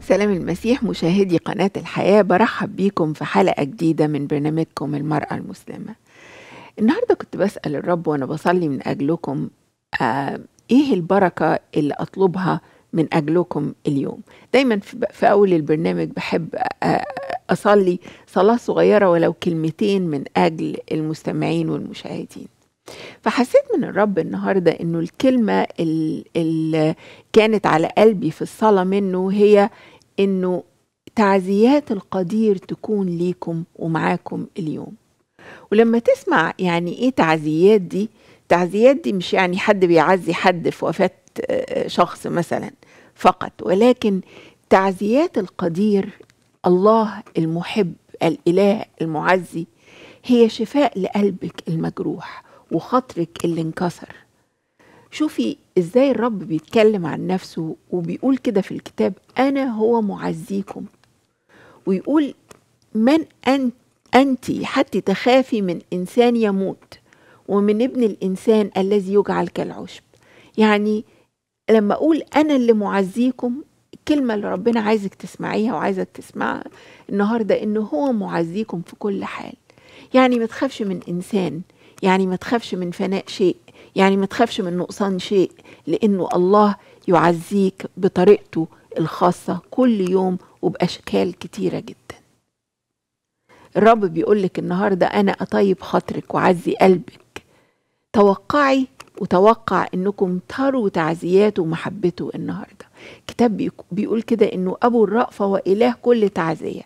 سلام المسيح مشاهدي قناة الحياة برحب بيكم في حلقة جديدة من برنامجكم المرأة المسلمة النهاردة كنت بسأل الرب وأنا بصلي من أجلكم آه إيه البركة اللي أطلبها من أجلكم اليوم دايما في أول البرنامج بحب آه، آه، أصلي صلاة صغيرة ولو كلمتين من أجل المستمعين والمشاهدين فحسيت من الرب النهارده انه الكلمه اللي كانت على قلبي في الصلاه منه هي انه تعزيات القدير تكون ليكم ومعاكم اليوم ولما تسمع يعني ايه تعزيات دي تعزيات دي مش يعني حد بيعزي حد في وفاه آه، شخص مثلا فقط ولكن تعزيات القدير الله المحب الاله المعزي هي شفاء لقلبك المجروح وخاطرك اللي انكسر شوفي ازاي الرب بيتكلم عن نفسه وبيقول كده في الكتاب انا هو معزيكم ويقول من انت انت حتى تخافي من انسان يموت ومن ابن الانسان الذي يجعل كالعشب يعني لما اقول انا اللي معزيكم الكلمه اللي ربنا عايزك تسمعيها وعايزك تسمعها النهارده ان هو معزيكم في كل حال يعني ما تخافش من انسان يعني ما تخافش من فناء شيء يعني ما تخافش من نقصان شيء لأنه الله يعزيك بطريقته الخاصة كل يوم وبأشكال كتيرة جدا الرب بيقولك النهاردة أنا أطيب خاطرك وعزي قلبك توقعي وتوقع انكم تروا تعزياته ومحبته النهارده كتاب بيقول كده انه ابو الرأفة واله كل تعزية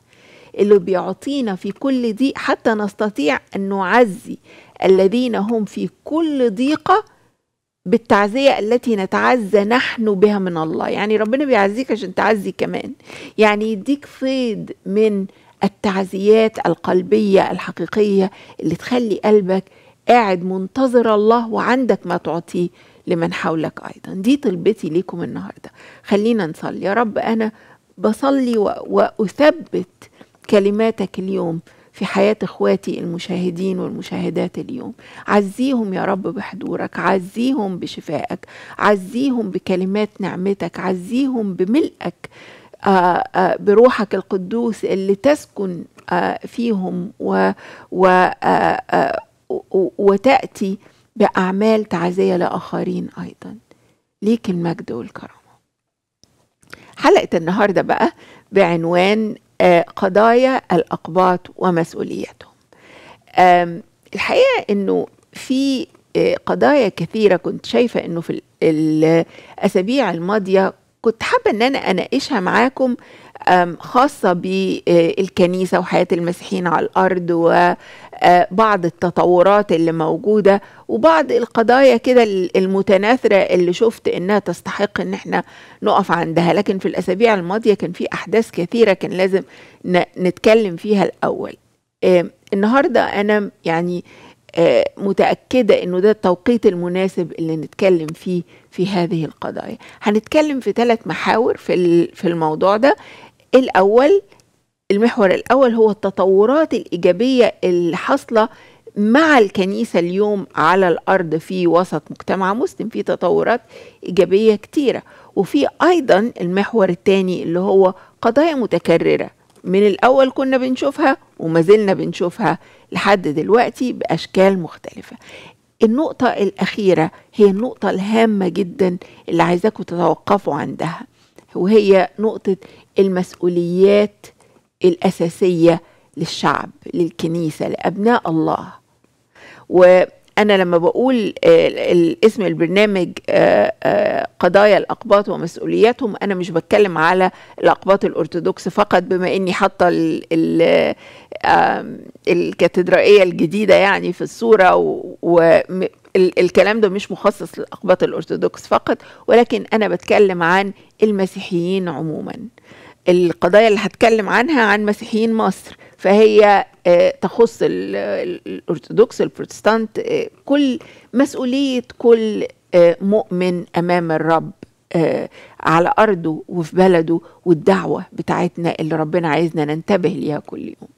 اللي بيعطينا في كل ضيق حتى نستطيع ان نعزي الذين هم في كل ضيقه بالتعزية التي نتعزى نحن بها من الله يعني ربنا بيعزيك عشان تعزي كمان يعني يديك صيد من التعزيات القلبية الحقيقية اللي تخلي قلبك قاعد منتظر الله وعندك ما تعطيه لمن حولك أيضا دي طلبتي ليكم النهاردة خلينا نصلي يا رب أنا بصلي وأثبت كلماتك اليوم في حياة إخواتي المشاهدين والمشاهدات اليوم عزيهم يا رب بحضورك عزيهم بشفائك عزيهم بكلمات نعمتك عزيهم بملئك آه، آه، بروحك القدوس اللي تسكن آه، فيهم و, و وتأتي بأعمال تعزية لآخرين أيضا ليك المجد والكرامة حلقة النهاردة بقى بعنوان آه، قضايا الأقباط ومسؤوليتهم الحقيقة أنه في آه، قضايا كثيرة كنت شايفة أنه في الأسابيع الماضية كنت حابة أن أنا أناقشها معاكم خاصة بالكنيسة وحياة المسيحيين على الأرض وبعض أه، التطورات اللي موجودة وبعض القضايا كده المتناثرة اللي شفت إنها تستحق إن احنا نقف عندها لكن في الأسابيع الماضية كان في أحداث كثيرة كان لازم نتكلم فيها الأول النهاردة أنا يعني أه، متأكدة إنه ده التوقيت المناسب اللي نتكلم فيه في هذه القضايا هنتكلم في ثلاث محاور في في الموضوع ده الأول المحور الأول هو التطورات الإيجابية اللي حاصلة مع الكنيسة اليوم على الأرض في وسط مجتمع مسلم في تطورات إيجابية كتيرة وفي أيضا المحور الثاني اللي هو قضايا متكررة من الأول كنا بنشوفها وما زلنا بنشوفها لحد دلوقتي بأشكال مختلفة النقطة الأخيرة هي النقطة الهامة جدا اللي عايزاكم تتوقفوا عندها وهي نقطة المسؤوليات الأساسية للشعب للكنيسة لأبناء الله وأنا لما بقول آه، اسم البرنامج آه، آه، قضايا الأقباط ومسؤولياتهم أنا مش بتكلم على الأقباط الأرثوذكس فقط بما إني حاطة الكاتدرائية الجديدة يعني في الصورة و الكلام ده مش مخصص للأقباط الأرثوذكس فقط ولكن أنا بتكلم عن المسيحيين عموماً القضايا اللي هتكلم عنها عن مسيحيين مصر فهي آه، تخص الأرثوذكس البروتستانت آه، كل مسؤولية كل آه، مؤمن أمام الرب على أرضه وفي بلده والدعوة بتاعتنا اللي ربنا عايزنا ننتبه ليها كل يوم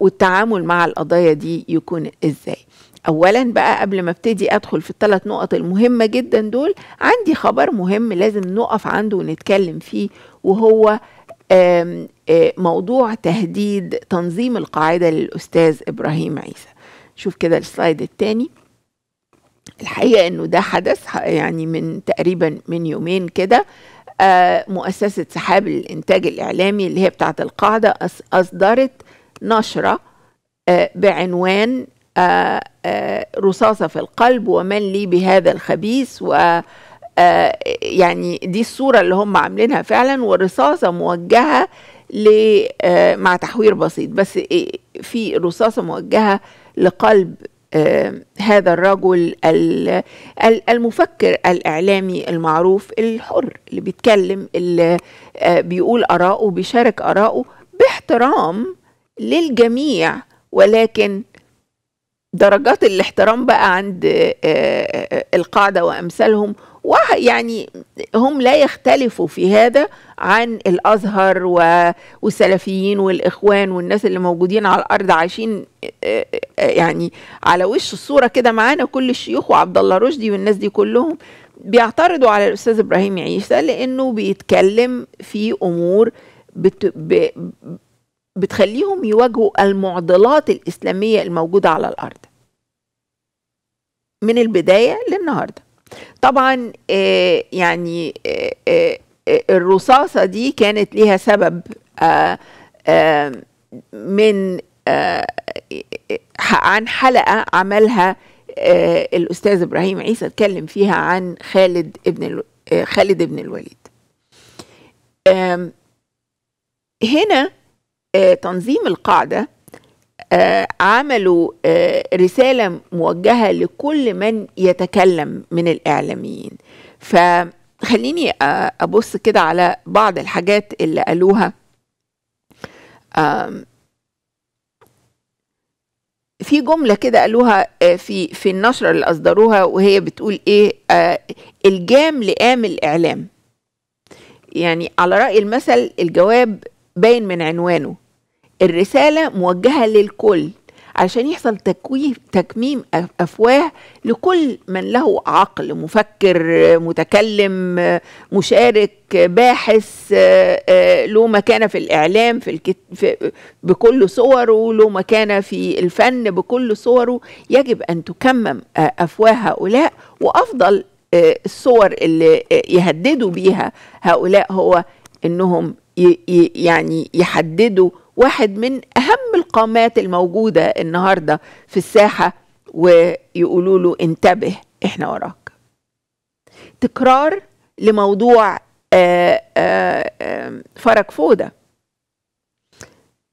والتعامل مع القضايا دي يكون إزاي اولا بقى قبل ما ابتدي ادخل في الثلاث نقط المهمه جدا دول عندي خبر مهم لازم نقف عنده ونتكلم فيه وهو موضوع تهديد تنظيم القاعده للاستاذ ابراهيم عيسى شوف كده السلايد الثاني الحقيقه انه ده حدث يعني من تقريبا من يومين كده مؤسسه سحاب الانتاج الاعلامي اللي هي بتاعه القاعده اصدرت نشره بعنوان آه، آه، رصاصة في القلب ومن لي بهذا الخبيث و آه، يعني دي الصورة اللي هم عاملينها فعلا والرصاصة موجهة مع تحوير بسيط بس إيه، في رصاصة موجهة لقلب هذا الرجل المفكر الإعلامي المعروف الحر اللي بيتكلم اللي بيقول آراءه بيشارك آراءه باحترام للجميع ولكن درجات الاحترام بقى عند آه، آه، آه، القاعدة وأمثالهم ويعني هم لا يختلفوا في هذا عن الأزهر والسلفيين والإخوان والناس اللي موجودين على الأرض عايشين يعني على وش الصورة كده معانا كل الشيوخ وعبد الله رشدي والناس دي كلهم بيعترضوا على الأستاذ إبراهيم عيسى لأنه بيتكلم في أمور بت... ب... بتخليهم يواجهوا المعضلات الإسلامية الموجودة على الأرض من البداية للنهاردة طبعا آه، يعني آه، آه، الرصاصة دي كانت ليها سبب من عن حلقة عملها الأستاذ إبراهيم عيسى اتكلم فيها عن خالد ابن خالد ابن الوليد هنا آه، تنظيم القاعده آه، عملوا آه، رساله موجهه لكل من يتكلم من الاعلاميين فخليني ابص كده على بعض الحاجات اللي قالوها في جملة كده قالوها في في النشرة اللي أصدروها وهي بتقول إيه الجام لقام الإعلام يعني على رأي المثل الجواب باين من عنوانه الرسالة موجهة للكل علشان يحصل تكويف تكميم أفواه لكل من له عقل مفكر متكلم مشارك باحث له مكانة في الإعلام في, في بكل صوره له مكانة في الفن بكل صوره يجب أن تكمم أفواه هؤلاء وأفضل الصور اللي يهددوا بيها هؤلاء هو انهم يعني يحددوا واحد من أهم القامات الموجودة النهاردة في الساحة ويقولوا له انتبه احنا وراك تكرار لموضوع فرق آه، آه، آه، فرج فودة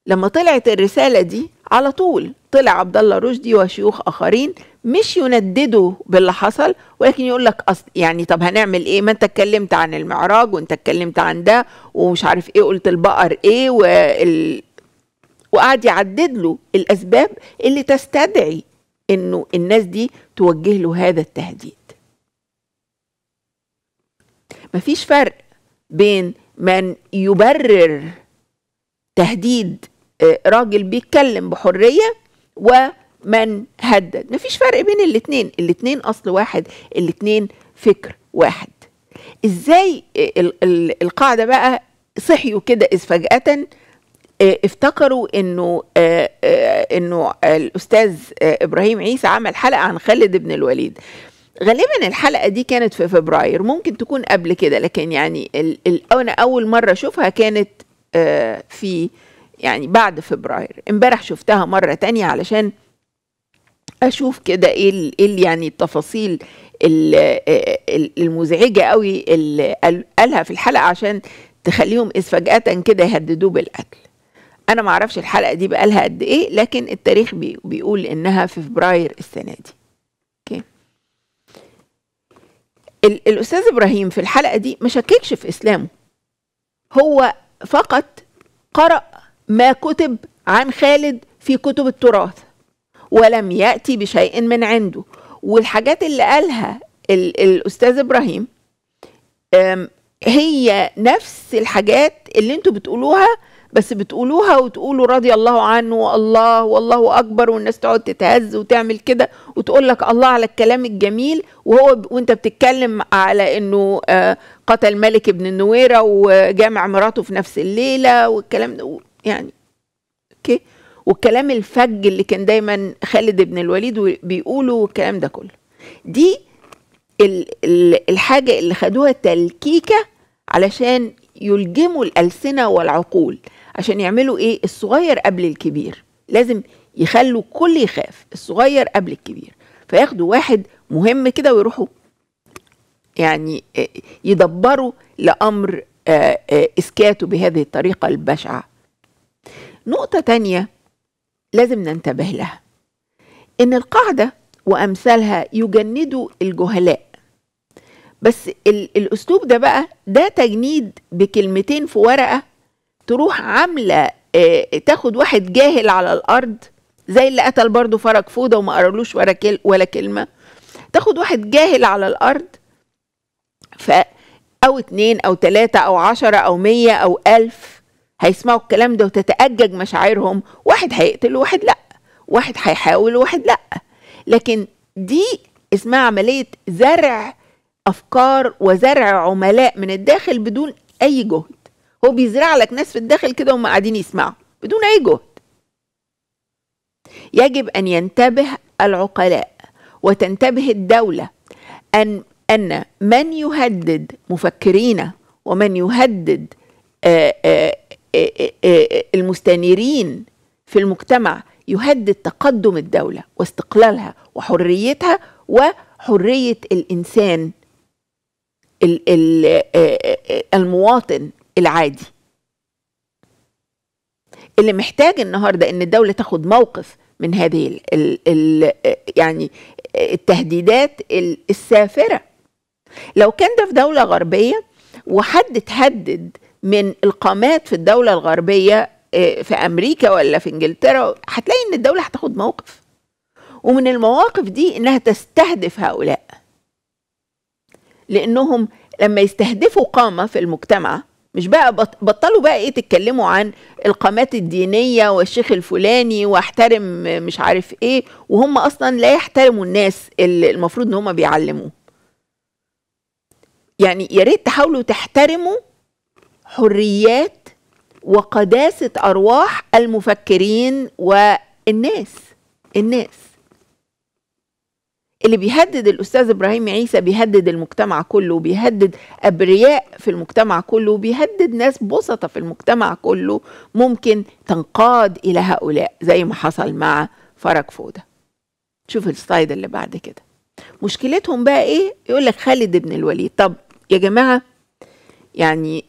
لما طلعت الرسالة دي على طول طلع عبد الله رشدي وشيوخ آخرين مش ينددوا باللي حصل ولكن يقول لك أصل يعني طب هنعمل ايه ما انت اتكلمت عن المعراج وانت اتكلمت عن ده ومش عارف ايه قلت البقر ايه وال وقعد يعدد له الاسباب اللي تستدعي انه الناس دي توجه له هذا التهديد مفيش فرق بين من يبرر تهديد آه، راجل بيتكلم بحريه ومن هدد مفيش فرق بين الاتنين الاتنين اصل واحد الاتنين فكر واحد ازاي آه، القاعده بقى صحيوا كده اذ فجاه آه، افتكروا انه آه، آه، انه الاستاذ ابراهيم عيسى عمل حلقه عن خالد بن الوليد غالبا الحلقه دي كانت في فبراير ممكن تكون قبل كده لكن يعني ال ال انا اول مره اشوفها كانت في يعني بعد فبراير امبارح شفتها مره تانية علشان اشوف كده ايه ايه يعني التفاصيل المزعجه قوي اللي قالها في الحلقه عشان تخليهم فجاه كده يهددوه بالقتل انا ما اعرفش الحلقه دي بقالها قد ايه لكن التاريخ بيقول انها في فبراير السنه دي اوكي الاستاذ ابراهيم في الحلقه دي ما شككش في اسلامه هو فقط قرأ ما كتب عن خالد في كتب التراث ولم يأتي بشيء من عنده والحاجات اللي قالها الأستاذ إبراهيم هي نفس الحاجات اللي انتوا بتقولوها بس بتقولوها وتقولوا رضي الله عنه والله والله اكبر والناس تقعد تتهز وتعمل كده وتقول لك الله على الكلام الجميل وهو وانت بتتكلم على انه آه، قتل ملك ابن النويره وجامع مراته في نفس الليله والكلام ده يعني اوكي والكلام الفج اللي كان دايما خالد بن الوليد بيقوله والكلام ده كله دي الحاجه اللي خدوها تلكيكه علشان يلجموا الألسنة والعقول عشان يعملوا ايه الصغير قبل الكبير لازم يخلوا كل يخاف الصغير قبل الكبير فياخدوا واحد مهم كده ويروحوا يعني آه، يدبروا لأمر آه، آه، إسكاته بهذه الطريقة البشعة نقطة تانية لازم ننتبه لها إن القاعدة وأمثالها يجندوا الجهلاء بس الأسلوب ده بقى ده تجنيد بكلمتين في ورقة تروح عامله آه، تاخد واحد جاهل على الارض زي اللي قتل برضه فرج فوده وما قرالوش ولا كلمه تاخد واحد جاهل على الارض ف او اتنين او تلاتة او عشرة او مية او الف هيسمعوا الكلام ده وتتأجج مشاعرهم واحد هيقتل واحد لأ واحد هيحاول واحد لأ لكن دي اسمها عملية زرع أفكار وزرع عملاء من الداخل بدون أي جهد هو بيزرع لك ناس في الداخل كده وهم قاعدين يسمعوا بدون اي جهد يجب ان ينتبه العقلاء وتنتبه الدوله ان ان من يهدد مفكرينا ومن يهدد آه، آه، آه، المستنيرين في المجتمع يهدد تقدم الدوله واستقلالها وحريتها وحريه الانسان المواطن العادي اللي محتاج النهارده ان الدوله تاخد موقف من هذه ال ال الـ يعني التهديدات السافره لو كان ده في دوله غربيه وحد اتهدد من القامات في الدوله الغربيه آه، في امريكا ولا في انجلترا هتلاقي ان الدوله هتاخد موقف ومن المواقف دي انها تستهدف هؤلاء لانهم لما يستهدفوا قامه في المجتمع مش بقى بطلوا بقى ايه تتكلموا عن القامات الدينية والشيخ الفلاني واحترم مش عارف ايه وهم اصلا لا يحترموا الناس اللي المفروض ان هم بيعلموا يعني يا ريت تحاولوا تحترموا حريات وقداسة ارواح المفكرين والناس الناس اللي بيهدد الاستاذ ابراهيم عيسى بيهدد المجتمع كله بيهدد ابرياء في المجتمع كله بيهدد ناس بسطه في المجتمع كله ممكن تنقاد الى هؤلاء زي ما حصل مع فرج فوده شوف السلايد اللي بعد كده مشكلتهم بقى ايه يقول لك خالد بن الوليد طب يا جماعه يعني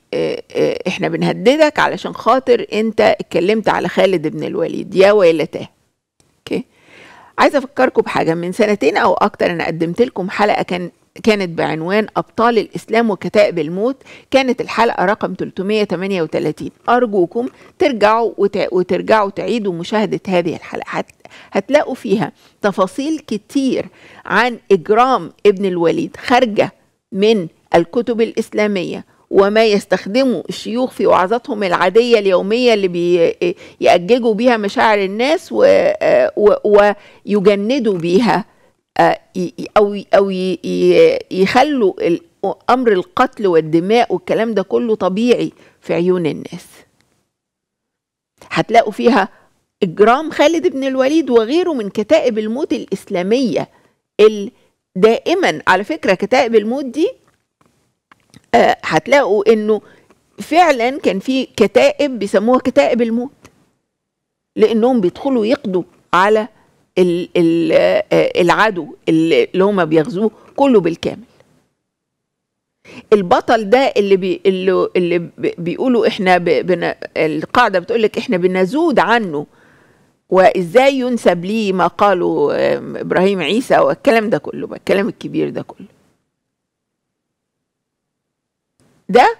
احنا بنهددك علشان خاطر انت اتكلمت على خالد بن الوليد يا ويلتاه عايزه افكركم بحاجه من سنتين او اكتر انا قدمت لكم حلقه كان كانت بعنوان أبطال الإسلام وكتائب الموت كانت الحلقة رقم 338 أرجوكم ترجعوا وترجعوا تعيدوا مشاهدة هذه الحلقة هتلاقوا فيها تفاصيل كتير عن إجرام ابن الوليد خارجة من الكتب الإسلامية وما يستخدمه الشيوخ في وعظاتهم العادية اليومية اللي بيأججوا بيها مشاعر الناس ويجندوا بيها آه، أو أو يخلوا أمر القتل والدماء والكلام ده كله طبيعي في عيون الناس هتلاقوا فيها إجرام خالد بن الوليد وغيره من كتائب الموت الإسلامية اللي دائما على فكرة كتائب الموت دي هتلاقوا انه فعلا كان في كتائب بيسموها كتائب الموت لانهم بيدخلوا يقضوا على آه، العدو اللي هما بيغزوه كله بالكامل البطل ده اللي بي اللي بيقولوا احنا بنا القاعده بتقول لك احنا بنزود عنه وازاي ينسب ليه ما قاله آه، ابراهيم عيسى والكلام ده كله الكلام الكبير ده كله ده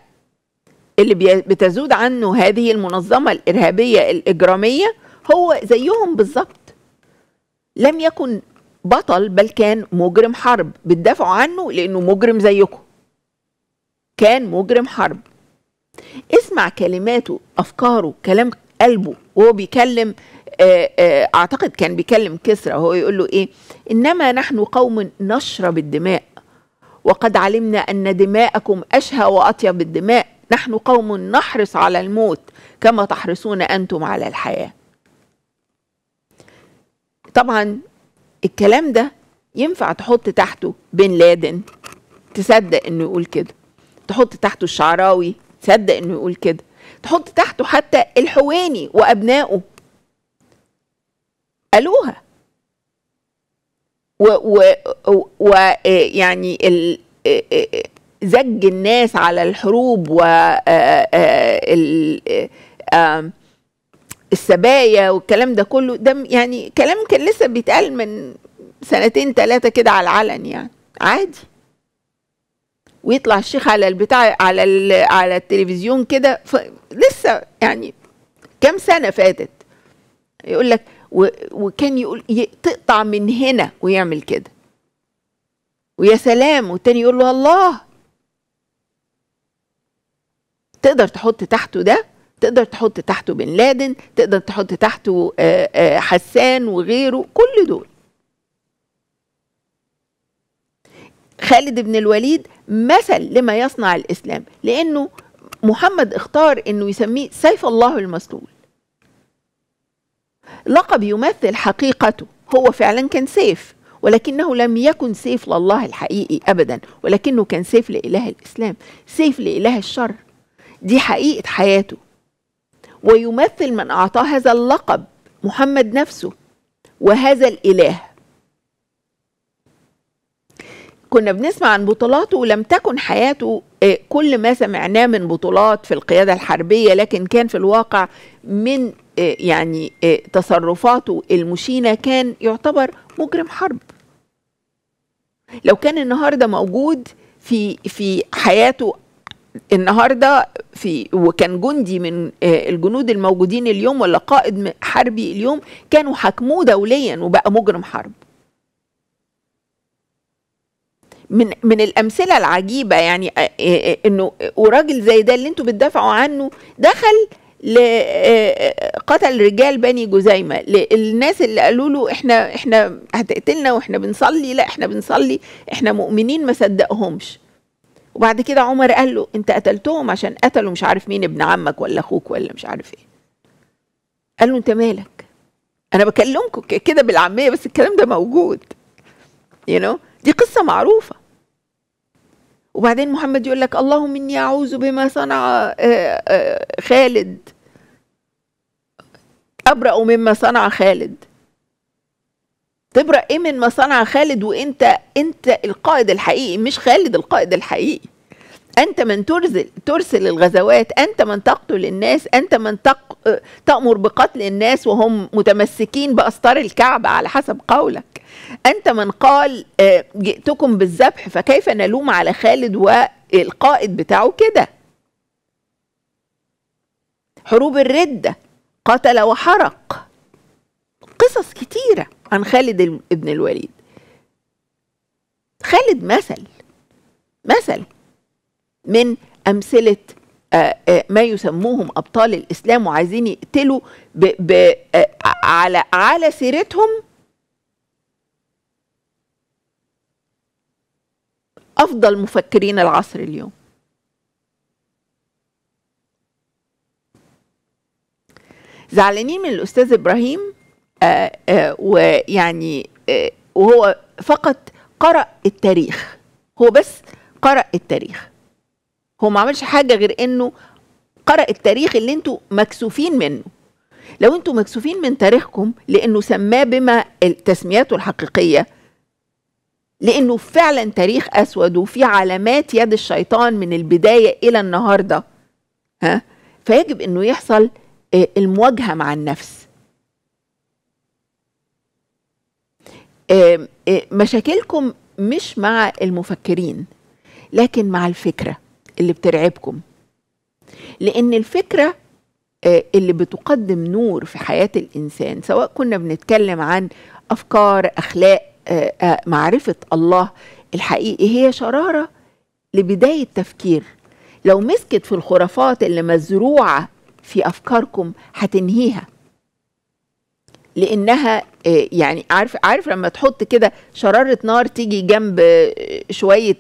اللي بتزود عنه هذه المنظمة الإرهابية الإجرامية هو زيهم بالظبط لم يكن بطل بل كان مجرم حرب بتدافعوا عنه لأنه مجرم زيكم كان مجرم حرب اسمع كلماته أفكاره كلام قلبه وهو بيكلم آه، آه، اعتقد كان بيكلم كسرى هو يقول له ايه انما نحن قوم نشرب الدماء وقد علمنا أن دماءكم أشهى وأطيب الدماء نحن قوم نحرص على الموت كما تحرصون أنتم على الحياة طبعا الكلام ده ينفع تحط تحته بن لادن تصدق انه يقول كده تحط تحته الشعراوي تصدق انه يقول كده تحط تحته حتى الحويني وابنائه قالوها ويعني آه، آه، آه، زج الناس على الحروب و السبايا والكلام ده كله ده يعني كلام كان لسه بيتقال من سنتين ثلاثة كده على العلن يعني عادي ويطلع الشيخ على البتاع على على التلفزيون كده لسه يعني كام سنة فاتت يقول لك وكان يقول تقطع من هنا ويعمل كده ويا سلام والتاني يقول له الله تقدر تحط تحته ده تقدر تحط تحته بن لادن تقدر تحط تحته آه، آه، حسان وغيره كل دول خالد بن الوليد مثل لما يصنع الاسلام لانه محمد اختار انه يسميه سيف الله المسلول لقب يمثل حقيقته هو فعلا كان سيف ولكنه لم يكن سيف لله الحقيقي ابدا ولكنه كان سيف لاله الاسلام سيف لاله الشر دي حقيقه حياته ويمثل من اعطاه هذا اللقب محمد نفسه وهذا الاله كنا بنسمع عن بطولاته ولم تكن حياته آه، كل ما سمعناه من بطولات في القيادة الحربية لكن كان في الواقع من آه، يعني آه، تصرفاته المشينة كان يعتبر مجرم حرب لو كان النهارده موجود في في حياته النهارده في وكان جندي من الجنود الموجودين اليوم ولا قائد حربي اليوم كانوا حكموه دوليا وبقى مجرم حرب من من الامثله العجيبه يعني انه وراجل زي ده اللي انتوا بتدافعوا عنه دخل قتل رجال بني جزيمه للناس اللي قالوا له احنا احنا هتقتلنا واحنا بنصلي لا احنا بنصلي احنا مؤمنين ما صدقهمش وبعد كده عمر قال له انت قتلتهم عشان قتلوا مش عارف مين ابن عمك ولا اخوك ولا مش عارف ايه قال له انت مالك انا بكلمكم كده بالعاميه بس الكلام ده موجود you know دي قصه معروفه وبعدين محمد يقول لك اللهم اني اعوذ بما صنع آه، آه، خالد ابرأ مما صنع خالد تبرأ ايه مما صنع خالد وانت انت القائد الحقيقي مش خالد القائد الحقيقي أنت من ترسل, ترسل الغزوات أنت من تقتل الناس أنت من تق... تأمر بقتل الناس وهم متمسكين بأستار الكعبة على حسب قولك أنت من قال آه، جئتكم بالذبح فكيف نلوم على خالد والقائد بتاعه كده حروب الردة قتل وحرق قصص كتيرة عن خالد ابن الوليد خالد مثل مثل من امثله آه، آه، ما يسموهم ابطال الاسلام وعايزين يقتلوا ب ب آه، على على سيرتهم افضل مفكرين العصر اليوم زعلانين من الاستاذ ابراهيم آآ آآ ويعني آآ وهو فقط قرأ التاريخ هو بس قرأ التاريخ هو ما عملش حاجه غير انه قرأ التاريخ اللي انتوا مكسوفين منه لو انتوا مكسوفين من تاريخكم لانه سماه بما تسمياته الحقيقيه لانه فعلا تاريخ اسود وفي علامات يد الشيطان من البدايه الى النهارده ها فيجب انه يحصل آه، المواجهه مع النفس آه، آه، مشاكلكم مش مع المفكرين لكن مع الفكره اللي بترعبكم لان الفكره آه، اللي بتقدم نور في حياه الانسان سواء كنا بنتكلم عن افكار اخلاق آه، آه، معرفه الله الحقيقي هي شراره لبدايه تفكير لو مسكت في الخرافات اللي مزروعه في افكاركم هتنهيها لانها يعني عارف عارف لما تحط كده شراره نار تيجي جنب شويه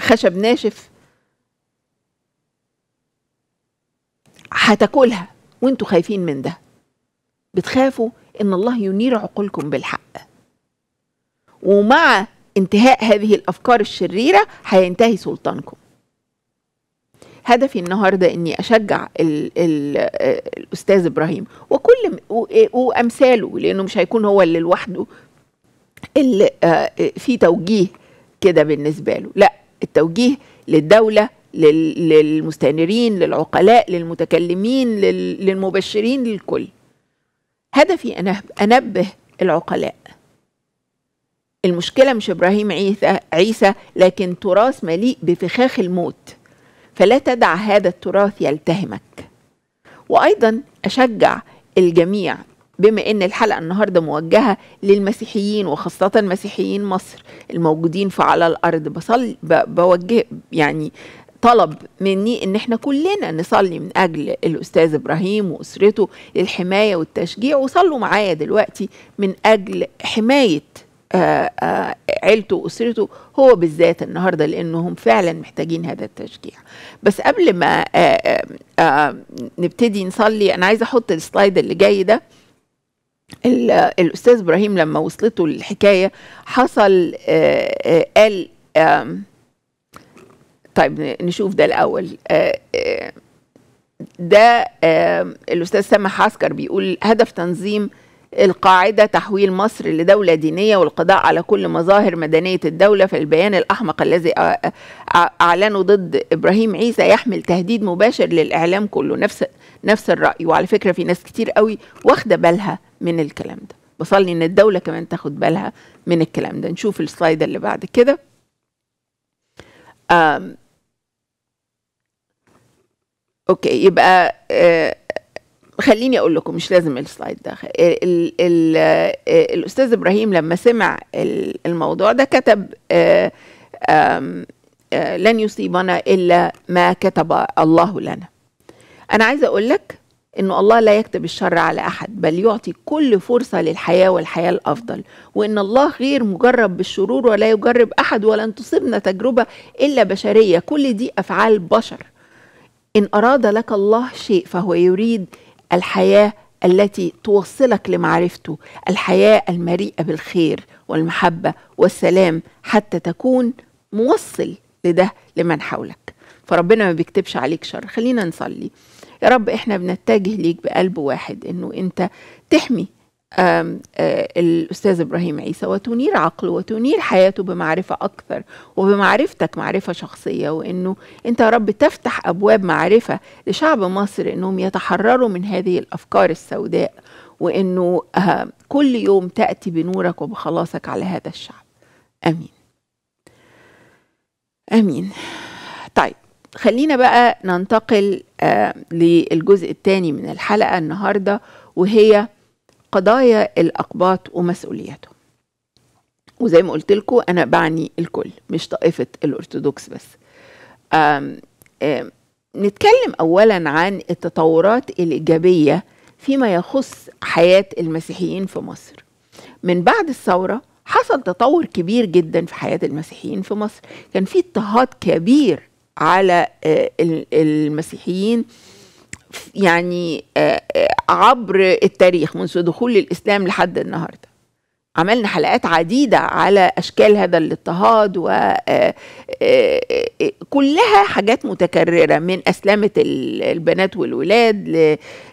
خشب ناشف هتاكلها وانتوا خايفين من ده بتخافوا ان الله ينير عقولكم بالحق ومع انتهاء هذه الافكار الشريره هينتهي سلطانكم هدفي النهارده اني اشجع ال ال الاستاذ ابراهيم وكل وامثاله إيه لانه مش هيكون هو اللي لوحده اللي آه، في توجيه كده بالنسبه له لا التوجيه للدوله للمستنيرين للعقلاء للمتكلمين للمبشرين للكل هدفي أنا أنبه العقلاء المشكلة مش إبراهيم عيسى, عيسى لكن تراث مليء بفخاخ الموت فلا تدع هذا التراث يلتهمك وأيضا أشجع الجميع بما ان الحلقه النهارده موجهه للمسيحيين وخاصه مسيحيين مصر الموجودين في على الارض بصلي بوجه يعني طلب مني ان احنا كلنا نصلي من اجل الاستاذ ابراهيم واسرته للحمايه والتشجيع وصلوا معايا دلوقتي من اجل حمايه آه، آه، عيلته واسرته هو بالذات النهارده لانهم فعلا محتاجين هذا التشجيع بس قبل ما آآ آه، نبتدي نصلي انا عايزه احط السلايد اللي جاي ده الاستاذ ابراهيم لما وصلته الحكايه حصل قال طيب نشوف ده الاول آه، آه، ده آه، الاستاذ سامح عسكر بيقول هدف تنظيم القاعده تحويل مصر لدوله دينيه والقضاء على كل مظاهر مدنيه الدوله في البيان الاحمق الذي اعلنه ضد ابراهيم عيسى يحمل تهديد مباشر للاعلام كله نفس نفس الراي وعلى فكره في ناس كتير قوي واخده بالها من الكلام ده وصلني ان الدوله كمان تاخد بالها من الكلام ده نشوف السلايد اللي بعد كده اوكي يبقى آه خليني اقول لكم مش لازم السلايد ده آه، الاستاذ ابراهيم لما سمع الموضوع ده كتب آه آه لن يصيبنا الا ما كتب الله لنا انا عايزه اقول لك انه الله لا يكتب الشر على احد بل يعطي كل فرصه للحياه والحياه الافضل وان الله غير مجرب بالشرور ولا يجرب احد ولن تصيبنا تجربه الا بشريه كل دي افعال بشر إن أراد لك الله شيء فهو يريد الحياة التي توصلك لمعرفته الحياة المليئة بالخير والمحبة والسلام حتى تكون موصل لده لمن حولك فربنا ما بيكتبش عليك شر خلينا نصلي يا رب احنا بنتجه ليك بقلب واحد انه انت تحمي آه، الأستاذ إبراهيم عيسى وتنير عقله وتنير حياته بمعرفة أكثر وبمعرفتك معرفة شخصية وإنه أنت يا رب تفتح أبواب معرفة لشعب مصر إنهم يتحرروا من هذه الأفكار السوداء وإنه آه، كل يوم تأتي بنورك وبخلاصك على هذا الشعب آمين آمين طيب خلينا بقى ننتقل آه، للجزء الثاني من الحلقة النهاردة وهي قضايا الأقباط ومسؤولياتهم وزي ما قلت لكم أنا بعني الكل مش طائفة الأرثوذكس بس آم آم نتكلم أولا عن التطورات الإيجابية فيما يخص حياة المسيحيين في مصر من بعد الثورة حصل تطور كبير جدا في حياة المسيحيين في مصر كان في اضطهاد كبير على أه، المسيحيين يعني آه، آه، عبر التاريخ منذ دخول الإسلام لحد النهاردة عملنا حلقات عديدة على أشكال هذا الاضطهاد وكلها آه، حاجات متكررة من أسلمة البنات والولاد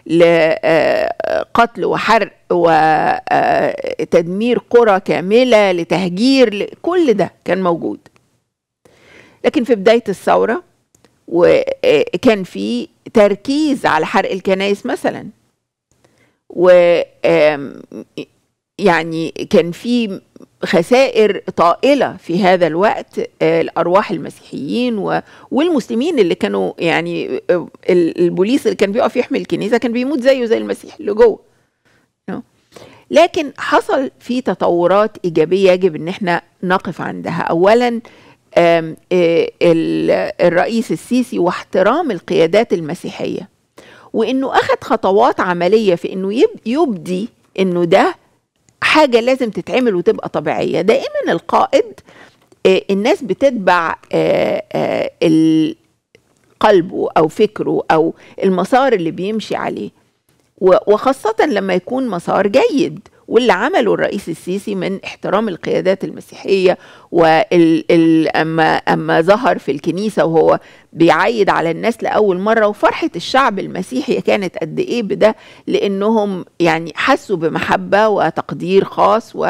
لقتل وحرق وتدمير قرى كاملة لتهجير كل ده كان موجود لكن في بداية الثورة وكان في تركيز على حرق الكنائس مثلا و يعني كان في خسائر طائلة في هذا الوقت آه، الأرواح المسيحيين والمسلمين اللي كانوا يعني آه، البوليس اللي كان بيقف يحمي الكنيسة كان بيموت زيه زي المسيح اللي جوه لكن حصل في تطورات إيجابية يجب أن احنا نقف عندها أولا آه، الرئيس السيسي واحترام القيادات المسيحيه وانه اخذ خطوات عمليه في انه يبدي انه ده حاجه لازم تتعمل وتبقى طبيعيه دائما القائد آه، الناس بتتبع آه، قلبه او فكره او المسار اللي بيمشي عليه وخاصه لما يكون مسار جيد واللي عمله الرئيس السيسي من احترام القيادات المسيحيه واما اما ظهر في الكنيسه وهو بيعيد على الناس لاول مره وفرحه الشعب المسيحي كانت قد ايه بده لانهم يعني حسوا بمحبه وتقدير خاص و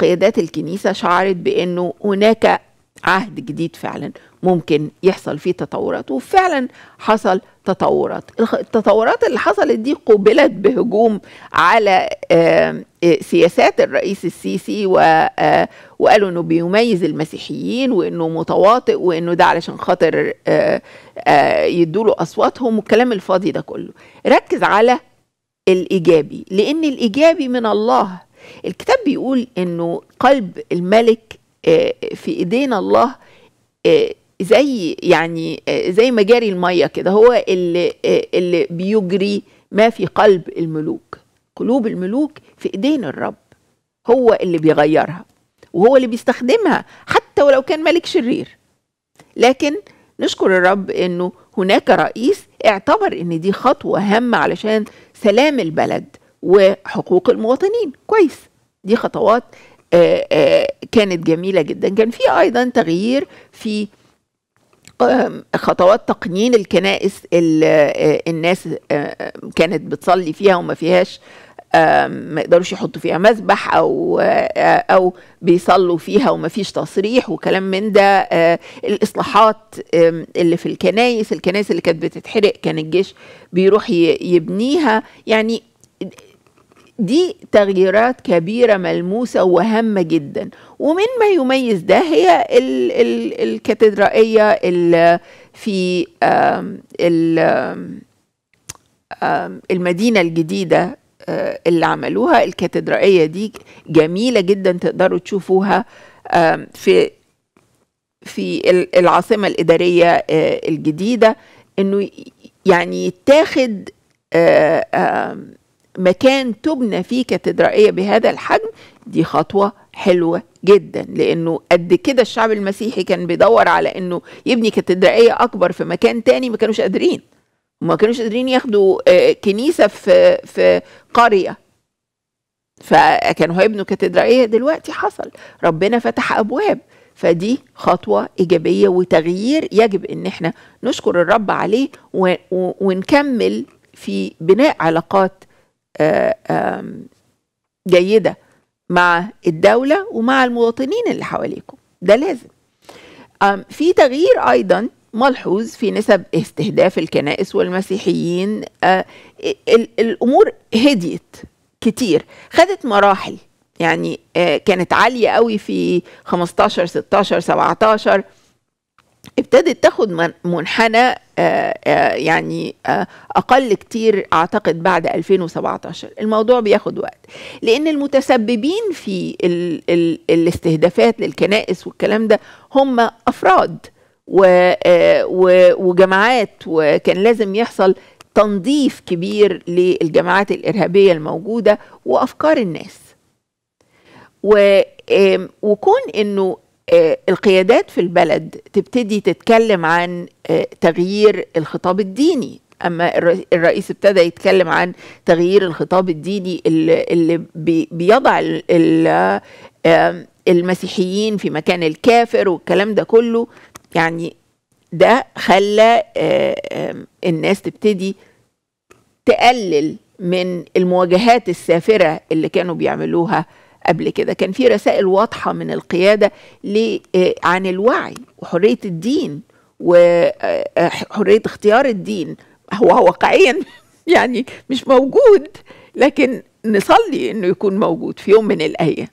قيادات الكنيسة شعرت بأنه هناك عهد جديد فعلا ممكن يحصل فيه تطورات وفعلا حصل تطورات التطورات اللي حصلت دي قوبلت بهجوم على سياسات الرئيس السيسي آه، وقالوا انه بيميز المسيحيين وانه متواطئ وانه ده علشان خاطر آه، آه، يدوله اصواتهم والكلام الفاضي ده كله ركز على الايجابي لان الايجابي من الله الكتاب بيقول انه قلب الملك آه، في ايدينا الله آه، زي يعني آه، زي مجاري الميه كده هو اللي اللي بيجري ما في قلب الملوك قلوب الملوك في ايدين الرب هو اللي بيغيرها وهو اللي بيستخدمها حتى ولو كان ملك شرير لكن نشكر الرب انه هناك رئيس اعتبر ان دي خطوه هامه علشان سلام البلد وحقوق المواطنين كويس دي خطوات آه، آه، كانت جميلة جدا كان في أيضا تغيير في خطوات تقنين الكنائس اللي آه، الناس كانت بتصلي فيها وما فيهاش ما يقدروش يحطوا فيها مسبح او او بيصلوا فيها وما فيش تصريح وكلام من ده الاصلاحات اللي في الكنايس الكنايس اللي كانت بتتحرق كان الجيش بيروح يبنيها يعني دي تغييرات كبيرة ملموسة وهامة جدا ومما يميز ده هي ال ال الكاتدرائية ال في ال المدينة الجديدة آه، اللي عملوها الكاتدرائية دي جميلة جدا تقدروا تشوفوها في في العاصمة الإدارية آه، الجديدة إنه يعني يتاخد آه، مكان تبنى فيه كاتدرائية بهذا الحجم دي خطوة حلوة جدا لانه قد كده الشعب المسيحي كان بيدور على انه يبني كاتدرائيه اكبر في مكان تاني ما كانوش قادرين ما كانوش قادرين ياخدوا آه، كنيسه في في قريه فكانوا هيبنوا كاتدرائيه دلوقتي حصل ربنا فتح ابواب فدي خطوة إيجابية وتغيير يجب إن إحنا نشكر الرب عليه ونكمل في بناء علاقات آه، جيدة مع الدولة ومع المواطنين اللي حواليكم ده لازم في تغيير أيضا ملحوظ في نسب استهداف الكنائس والمسيحيين آه، الأمور هديت كتير خدت مراحل يعني آه، كانت عالية قوي في 15 16 17 ابتدت تاخد منحنى آه، آه، يعني آه، اقل كتير اعتقد بعد 2017 الموضوع بياخد وقت لان المتسببين في ال ال الاستهدافات للكنائس والكلام ده هم افراد و و وجماعات وكان لازم يحصل تنظيف كبير للجماعات الارهابيه الموجوده وافكار الناس و وكون انه آه، القيادات في البلد تبتدي تتكلم عن آه، تغيير الخطاب الديني اما الرئيس ابتدى يتكلم عن تغيير الخطاب الديني اللي بيضع المسيحيين في مكان الكافر والكلام ده كله يعني ده خلى آه، الناس تبتدي تقلل من المواجهات السافره اللي كانوا بيعملوها قبل كده كان في رسائل واضحة من القيادة آه، عن الوعي وحرية الدين وحرية آه، آه، اختيار الدين هو واقعيا يعني مش موجود لكن نصلي انه يكون موجود في يوم من الايام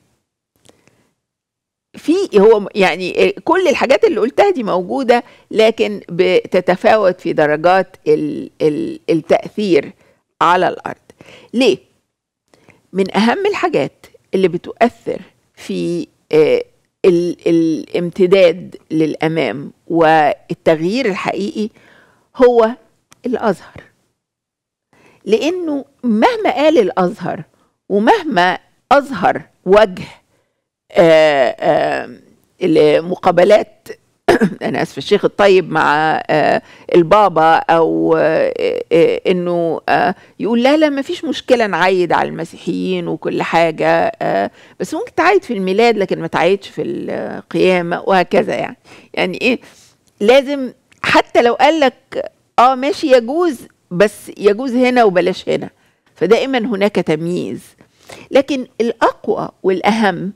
في هو يعني كل الحاجات اللي قلتها دي موجوده لكن بتتفاوت في درجات التاثير على الارض ليه من اهم الحاجات اللي بتؤثر في آه، الامتداد للامام والتغيير الحقيقي هو الازهر لانه مهما قال الازهر ومهما اظهر وجه آه، آه، مقابلات انا اسف الشيخ الطيب مع آه، البابا او آه، آه، انه يقول لا لا ما فيش مشكله نعيد على المسيحيين وكل حاجه بس ممكن تعيد في الميلاد لكن ما تعيدش في القيامه وهكذا يعني يعني ايه لازم حتى لو قال لك اه ماشي يجوز بس يجوز هنا وبلاش هنا فدائما هناك تمييز لكن الاقوى والاهم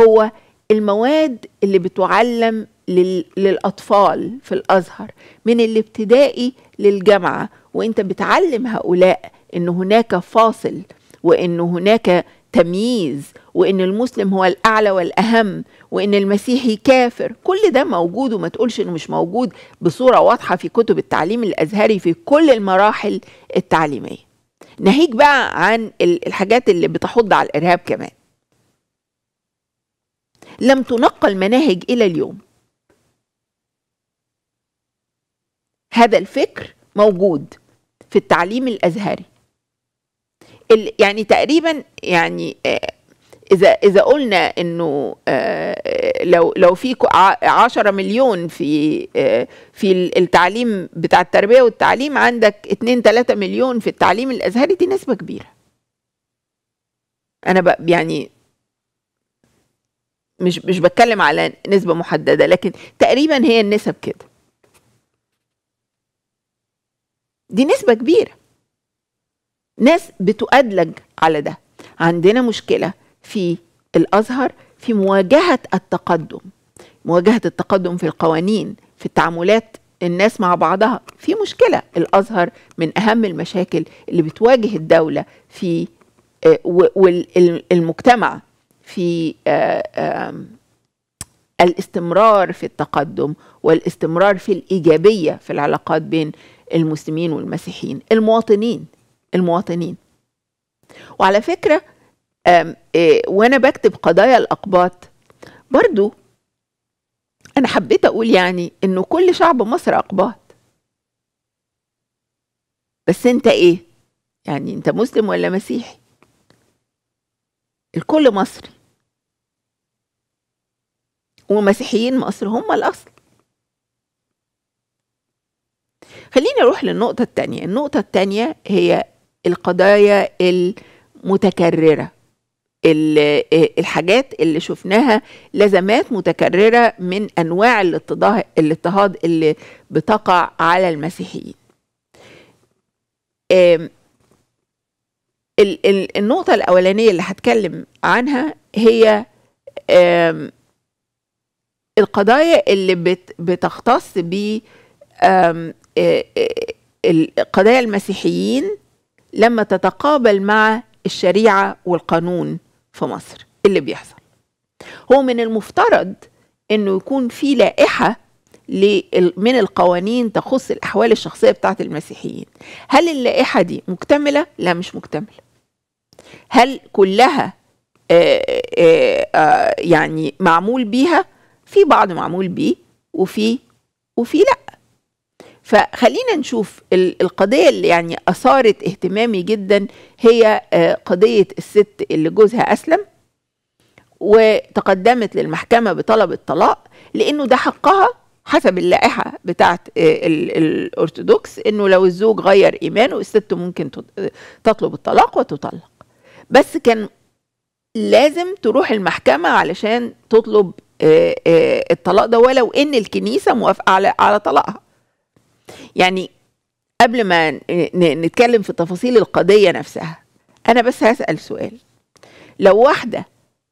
هو المواد اللي بتعلم لل... للأطفال في الأزهر من الابتدائي للجامعة وانت بتعلم هؤلاء ان هناك فاصل وان هناك تمييز وان المسلم هو الاعلى والاهم وان المسيحي كافر كل ده موجود وما تقولش انه مش موجود بصوره واضحه في كتب التعليم الازهري في كل المراحل التعليميه ناهيك بقى عن الحاجات اللي بتحض على الارهاب كمان لم تنقل مناهج الى اليوم هذا الفكر موجود في التعليم الازهري يعني تقريبا يعني آه، اذا اذا قلنا انه آه، آه، لو لو في 10 مليون في في التعليم بتاع التربيه والتعليم عندك 2 3 مليون في التعليم الازهري دي نسبه كبيره انا يعني مش مش بتكلم على نسبه محدده لكن تقريبا هي النسب كده دي نسبة كبيرة ناس بتؤدلج على ده عندنا مشكلة في الأزهر في مواجهة التقدم مواجهة التقدم في القوانين في التعاملات الناس مع بعضها في مشكلة الأزهر من أهم المشاكل اللي بتواجه الدولة في آه، والمجتمع في آه، الاستمرار في التقدم والاستمرار في الإيجابية في العلاقات بين المسلمين والمسيحيين المواطنين المواطنين وعلى فكرة آه، وأنا بكتب قضايا الأقباط برضو أنا حبيت أقول يعني إنه كل شعب مصر أقباط بس أنت إيه؟ يعني أنت مسلم ولا مسيحي؟ الكل مصري ومسيحيين مصر هم الأصل خليني اروح للنقطه الثانيه النقطه الثانيه هي القضايا المتكرره الحاجات اللي شفناها لزمات متكرره من انواع الاضطهاد الاضطهاد اللي بتقع على المسيحيين النقطة الأولانية اللي هتكلم عنها هي القضايا اللي بتختص ب قضايا المسيحيين لما تتقابل مع الشريعة والقانون في مصر إيه اللي بيحصل هو من المفترض انه يكون في لائحة من القوانين تخص الأحوال الشخصية بتاعت المسيحيين هل اللائحة دي مكتملة؟ لا مش مكتملة هل كلها آه، آه، آه، يعني معمول بيها؟ في بعض معمول بيه وفي وفي لأ فخلينا نشوف القضية اللي يعني أثارت اهتمامي جدا هي آه، قضية الست اللي جوزها أسلم وتقدمت للمحكمة بطلب الطلاق لأنه ده حقها حسب اللائحة بتاعت آه، الأرثوذكس أنه لو الزوج غير إيمانه الست ممكن تطلب الطلاق وتطلق بس كان لازم تروح المحكمة علشان تطلب آه، الطلاق ده ولو أن الكنيسة موافقة على طلاقها يعني قبل ما نتكلم في تفاصيل القضيه نفسها انا بس هسال سؤال لو واحده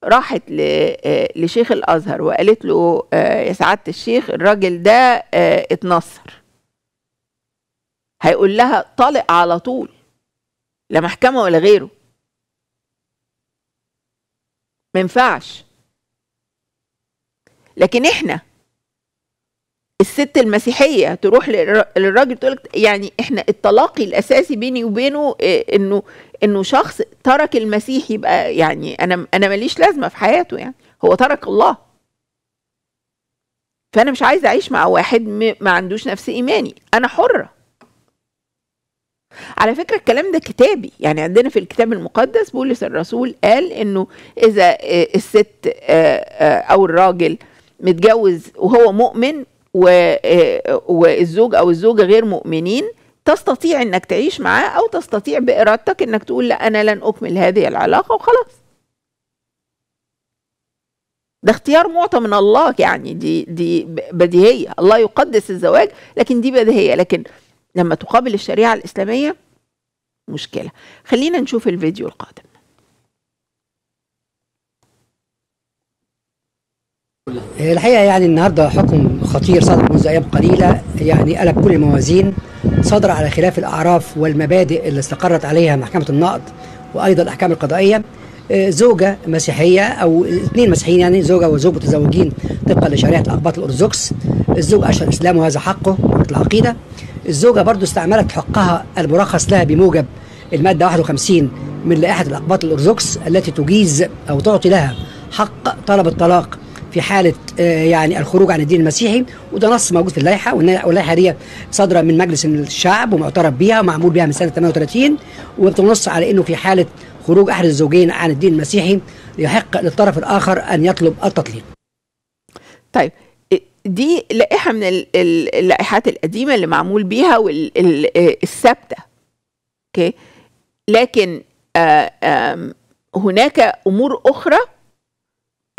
راحت آه، لشيخ الازهر وقالت له آه، يا سعاده الشيخ الراجل ده آه، اتنصر هيقول لها طالق على طول لا محكمه ولا غيره ما ينفعش لكن احنا الست المسيحيه تروح للراجل تقول يعني احنا التلاقي الاساسي بيني وبينه آه، انه انه شخص ترك المسيح يبقى يعني انا انا ماليش لازمه في حياته يعني هو ترك الله فانا مش عايزه اعيش مع واحد ما عندوش نفس ايماني انا حره على فكرة الكلام ده كتابي يعني عندنا في الكتاب المقدس بولس الرسول قال انه اذا آه، الست آه، او الراجل متجوز وهو مؤمن آه، آه، والزوج او الزوجه غير مؤمنين تستطيع انك تعيش معاه او تستطيع بارادتك انك تقول لا انا لن اكمل هذه العلاقه وخلاص ده اختيار معطى من الله يعني دي دي بديهيه الله يقدس الزواج لكن دي بديهيه لكن لما تقابل الشريعه الاسلاميه مشكله خلينا نشوف الفيديو القادم الحقيقه يعني النهارده حكم خطير صدر منذ أيام قليلة يعني قلب كل الموازين صدر على خلاف الأعراف والمبادئ اللي استقرت عليها محكمة النقد وأيضا الأحكام القضائية آه، زوجة مسيحية أو اثنين مسيحيين يعني زوجة وزوج متزوجين طبقا لشريعة الأقباط الأرثوذكس الزوج أشهر الاسلام وهذا حقه العقيدة الزوجة برضو استعملت حقها المرخص لها بموجب المادة 51 من لائحة الأقباط الأرثوذكس التي تجيز أو تعطي لها حق طلب الطلاق في حاله آه، يعني الخروج عن الدين المسيحي وده نص موجود في اللائحه واللائحه دي صادره من مجلس الشعب ومعترف بها ومعمول بها من سنه 38 وبتنص على انه في حاله خروج احد الزوجين عن الدين المسيحي يحق للطرف الاخر ان يطلب التطليق. طيب دي لائحه من اللائحات القديمه اللي معمول بيها والثابته. آه، اوكي؟ لكن آه، هناك امور اخرى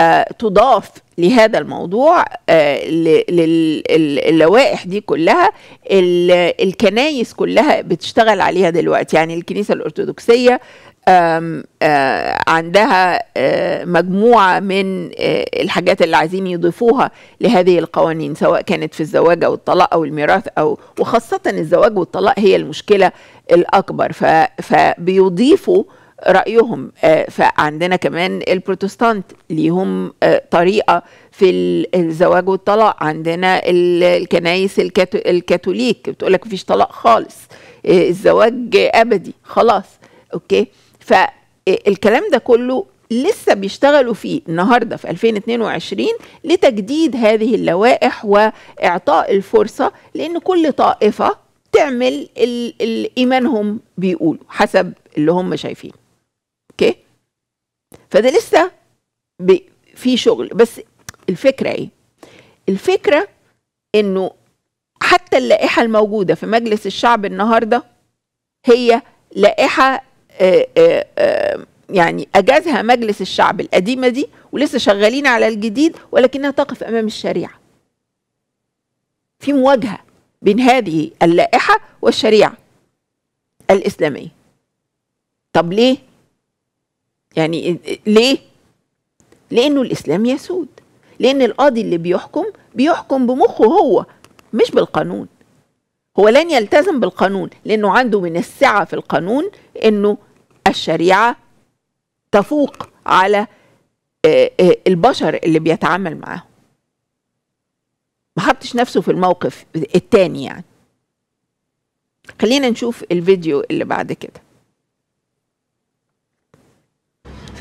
آه، تضاف لهذا الموضوع آه، للوائح دي كلها الكنايس كلها بتشتغل عليها دلوقتي يعني الكنيسة الأرثوذكسية آه، عندها مجموعة من الحاجات اللي عايزين يضيفوها لهذه القوانين سواء كانت في الزواج أو الطلاق أو الميراث أو وخاصة الزواج والطلاق هي المشكلة الأكبر فبيضيفوا رايهم آه، فعندنا كمان البروتستانت ليهم آه، طريقه في الزواج والطلاق عندنا الكنايس الكاثوليك بتقول لك مفيش طلاق خالص آه، الزواج ابدي خلاص اوكي فالكلام ده كله لسه بيشتغلوا فيه النهارده في 2022 لتجديد هذه اللوائح واعطاء الفرصه لان كل طائفه تعمل ايمانهم بيقولوا حسب اللي هم شايفينه فده لسه في شغل بس الفكره ايه الفكره انه حتى اللائحه الموجوده في مجلس الشعب النهارده هي لائحه آآ آه، آآ آه، آه، يعني اجازها مجلس الشعب القديمه دي ولسه شغالين على الجديد ولكنها تقف امام الشريعه في مواجهه بين هذه اللائحه والشريعه الاسلاميه طب ليه يعني ليه لانه الاسلام يسود لان القاضي اللي بيحكم بيحكم بمخه هو مش بالقانون هو لن يلتزم بالقانون لانه عنده من السعه في القانون انه الشريعه تفوق على آه، آه، البشر اللي بيتعامل معاهم ما حطش نفسه في الموقف التاني يعني خلينا نشوف الفيديو اللي بعد كده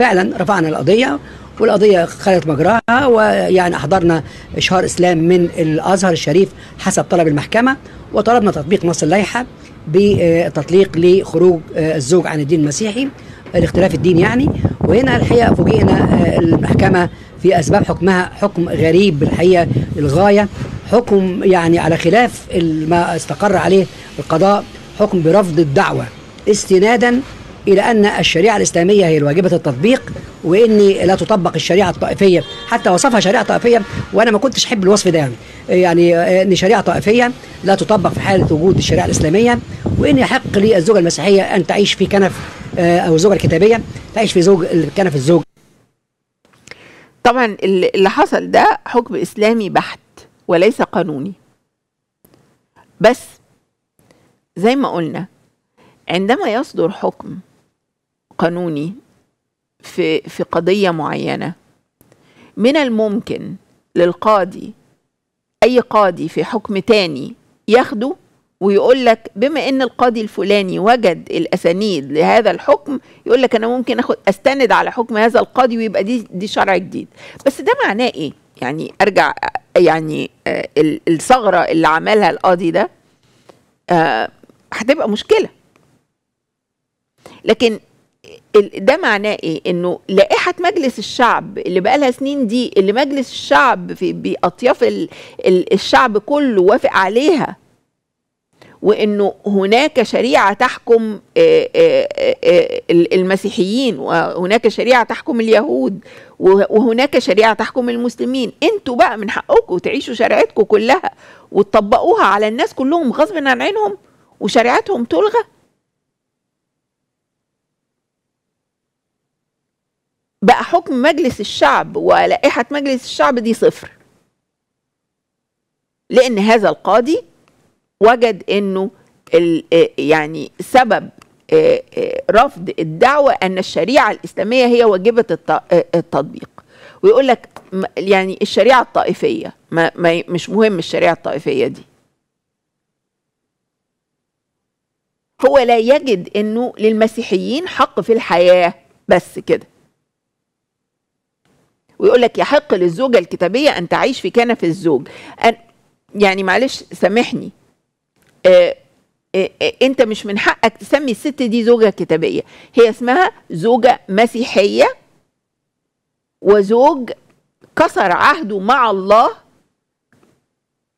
فعلا رفعنا القضية والقضية خلت مجراها ويعني أحضرنا إشهار إسلام من الأزهر الشريف حسب طلب المحكمة وطلبنا تطبيق نص اللائحة بتطليق لخروج الزوج عن الدين المسيحي الاختلاف الدين يعني وهنا الحقيقة فوجئنا آه، المحكمة في أسباب حكمها حكم غريب الحقيقة للغاية حكم يعني على خلاف ما استقر عليه القضاء حكم برفض الدعوة استنادا إلى أن الشريعة الإسلامية هي الواجبة التطبيق وإن لا تطبق الشريعة الطائفية حتى وصفها شريعة طائفية وأنا ما كنتش أحب الوصف ده يعني يعني إن شريعة طائفية لا تطبق في حالة وجود الشريعة الإسلامية وإن يحق للزوجة المسيحية أن تعيش في كنف آه، أو الزوجة الكتابية تعيش في زوج كنف الزوج طبعا اللي حصل ده حكم إسلامي بحت وليس قانوني بس زي ما قلنا عندما يصدر حكم قانوني في في قضية معينة من الممكن للقاضي أي قاضي في حكم تاني ياخده ويقول لك بما ان القاضي الفلاني وجد الاسانيد لهذا الحكم يقول لك انا ممكن اخد استند على حكم هذا القاضي ويبقى دي دي شرع جديد بس ده معناه ايه يعني ارجع يعني آه الثغره اللي عملها القاضي ده آه هتبقى مشكله لكن ده معناه ايه انه لائحه مجلس الشعب اللي بقالها سنين دي اللي مجلس الشعب في باطياف الشعب كله وافق عليها وانه هناك شريعه تحكم المسيحيين وهناك شريعه تحكم اليهود وهناك شريعه تحكم المسلمين انتوا بقى من حقكم تعيشوا شريعتكم كلها وتطبقوها على الناس كلهم غصب عن عينهم وشريعتهم تلغى بقى حكم مجلس الشعب ولائحة مجلس الشعب دي صفر لأن هذا القاضي وجد أنه آه، يعني سبب آه، آه، رفض الدعوة أن الشريعة الإسلامية هي واجبة التطبيق ويقول لك يعني الشريعة الطائفية ما مش مهم الشريعة الطائفية دي هو لا يجد أنه للمسيحيين حق في الحياة بس كده ويقول لك يحق للزوجة الكتابية أن تعيش في كنف الزوج أن يعني معلش سامحني آه،, آه آه أنت مش من حقك تسمي الست دي زوجة كتابية هي اسمها زوجة مسيحية وزوج كسر عهده مع الله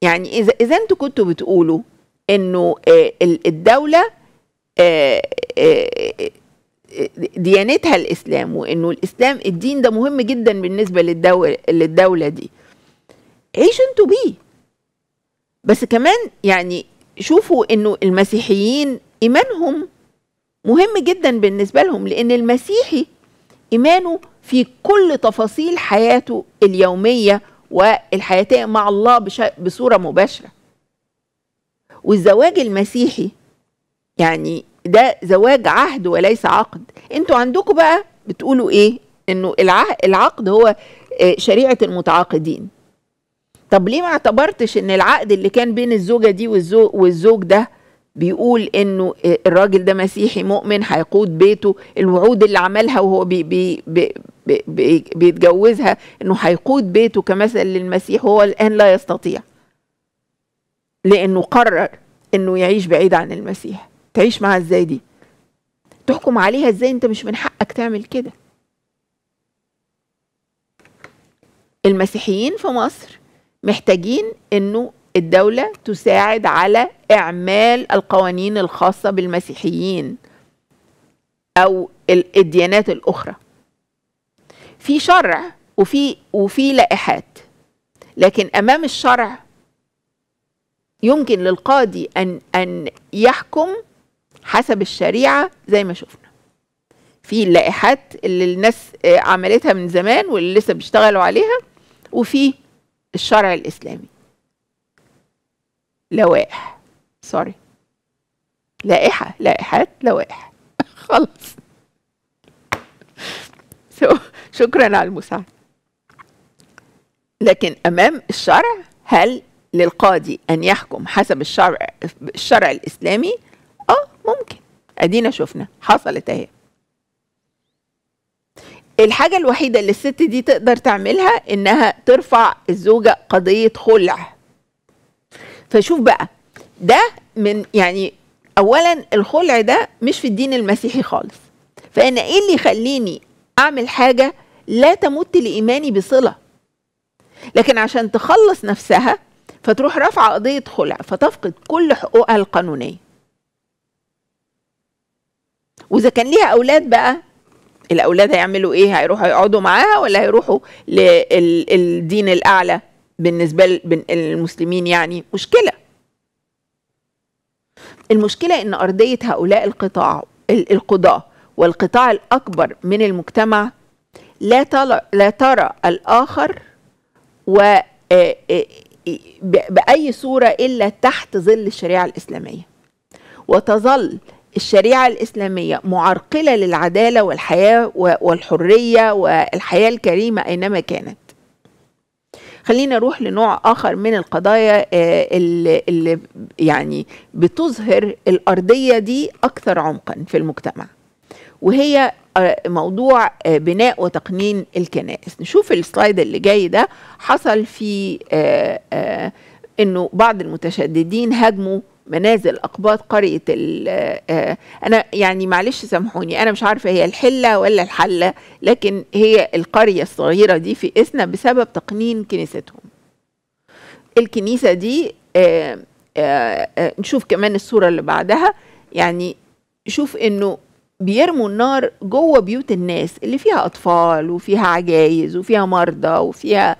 يعني إذا إذا أنتوا كنتوا بتقولوا إنه آه، الدولة آه، ديانتها الاسلام وانه الاسلام الدين ده مهم جدا بالنسبه للدوله للدوله دي عيش انتوا بيه بس كمان يعني شوفوا انه المسيحيين ايمانهم مهم جدا بالنسبه لهم لان المسيحي ايمانه في كل تفاصيل حياته اليوميه والحياتيه مع الله بصوره مباشره والزواج المسيحي يعني ده زواج عهد وليس عقد انتوا عندكم بقى بتقولوا ايه انه العقد هو آه، شريعه المتعاقدين طب ليه ما اعتبرتش ان العقد اللي كان بين الزوجه دي والزوج, والزوج ده بيقول انه آه، الراجل ده مسيحي مؤمن هيقود بيته الوعود اللي عملها وهو بي بي بي بي بيتجوزها انه هيقود بيته كمثل للمسيح وهو الان لا يستطيع لانه قرر انه يعيش بعيد عن المسيح تعيش معاها ازاي دي تحكم عليها ازاي انت مش من حقك تعمل كده المسيحيين في مصر محتاجين انه الدولة تساعد على اعمال القوانين الخاصة بالمسيحيين او الديانات الاخرى في شرع وفي وفي لائحات لكن امام الشرع يمكن للقاضي ان ان يحكم حسب الشريعه زي ما شفنا في اللائحات اللي الناس آه، عملتها من زمان واللي لسه بيشتغلوا عليها وفي الشرع الاسلامي لوائح سوري لائحه لائحات لوائح خلاص so, شكرا على المساعده لكن امام الشرع هل للقاضي ان يحكم حسب الشرع الشرع الاسلامي ممكن ادينا شفنا حصلت اهي الحاجة الوحيدة اللي الست دي تقدر تعملها انها ترفع الزوجة قضية خلع فشوف بقى ده من يعني اولا الخلع ده مش في الدين المسيحي خالص فانا ايه اللي يخليني اعمل حاجة لا تمت لايماني بصلة لكن عشان تخلص نفسها فتروح رافعة قضية خلع فتفقد كل حقوقها القانونية واذا كان ليها اولاد بقى الاولاد هيعملوا ايه هيروحوا يقعدوا معاها ولا هيروحوا للدين الاعلى بالنسبه للمسلمين يعني مشكله المشكله ان ارضيه هؤلاء القطاع القضاه والقطاع الاكبر من المجتمع لا لا ترى الاخر و باي صوره الا تحت ظل الشريعه الاسلاميه وتظل الشريعة الإسلامية معرقلة للعدالة والحياة والحرية والحياة الكريمة أينما كانت خلينا نروح لنوع آخر من القضايا آه، اللي, اللي يعني بتظهر الأرضية دي أكثر عمقا في المجتمع وهي آه، موضوع آه، بناء وتقنين الكنائس نشوف السلايد اللي جاي ده حصل في انه بعض المتشددين هاجموا منازل اقباط قريه آه، انا يعني معلش سامحوني انا مش عارفه هي الحله ولا الحله لكن هي القريه الصغيره دي في اثنا بسبب تقنين كنيستهم الكنيسه دي آآ آه، آآ آه، نشوف كمان الصوره اللي بعدها يعني شوف انه بيرموا النار جوه بيوت الناس اللي فيها اطفال وفيها عجايز وفيها مرضى وفيها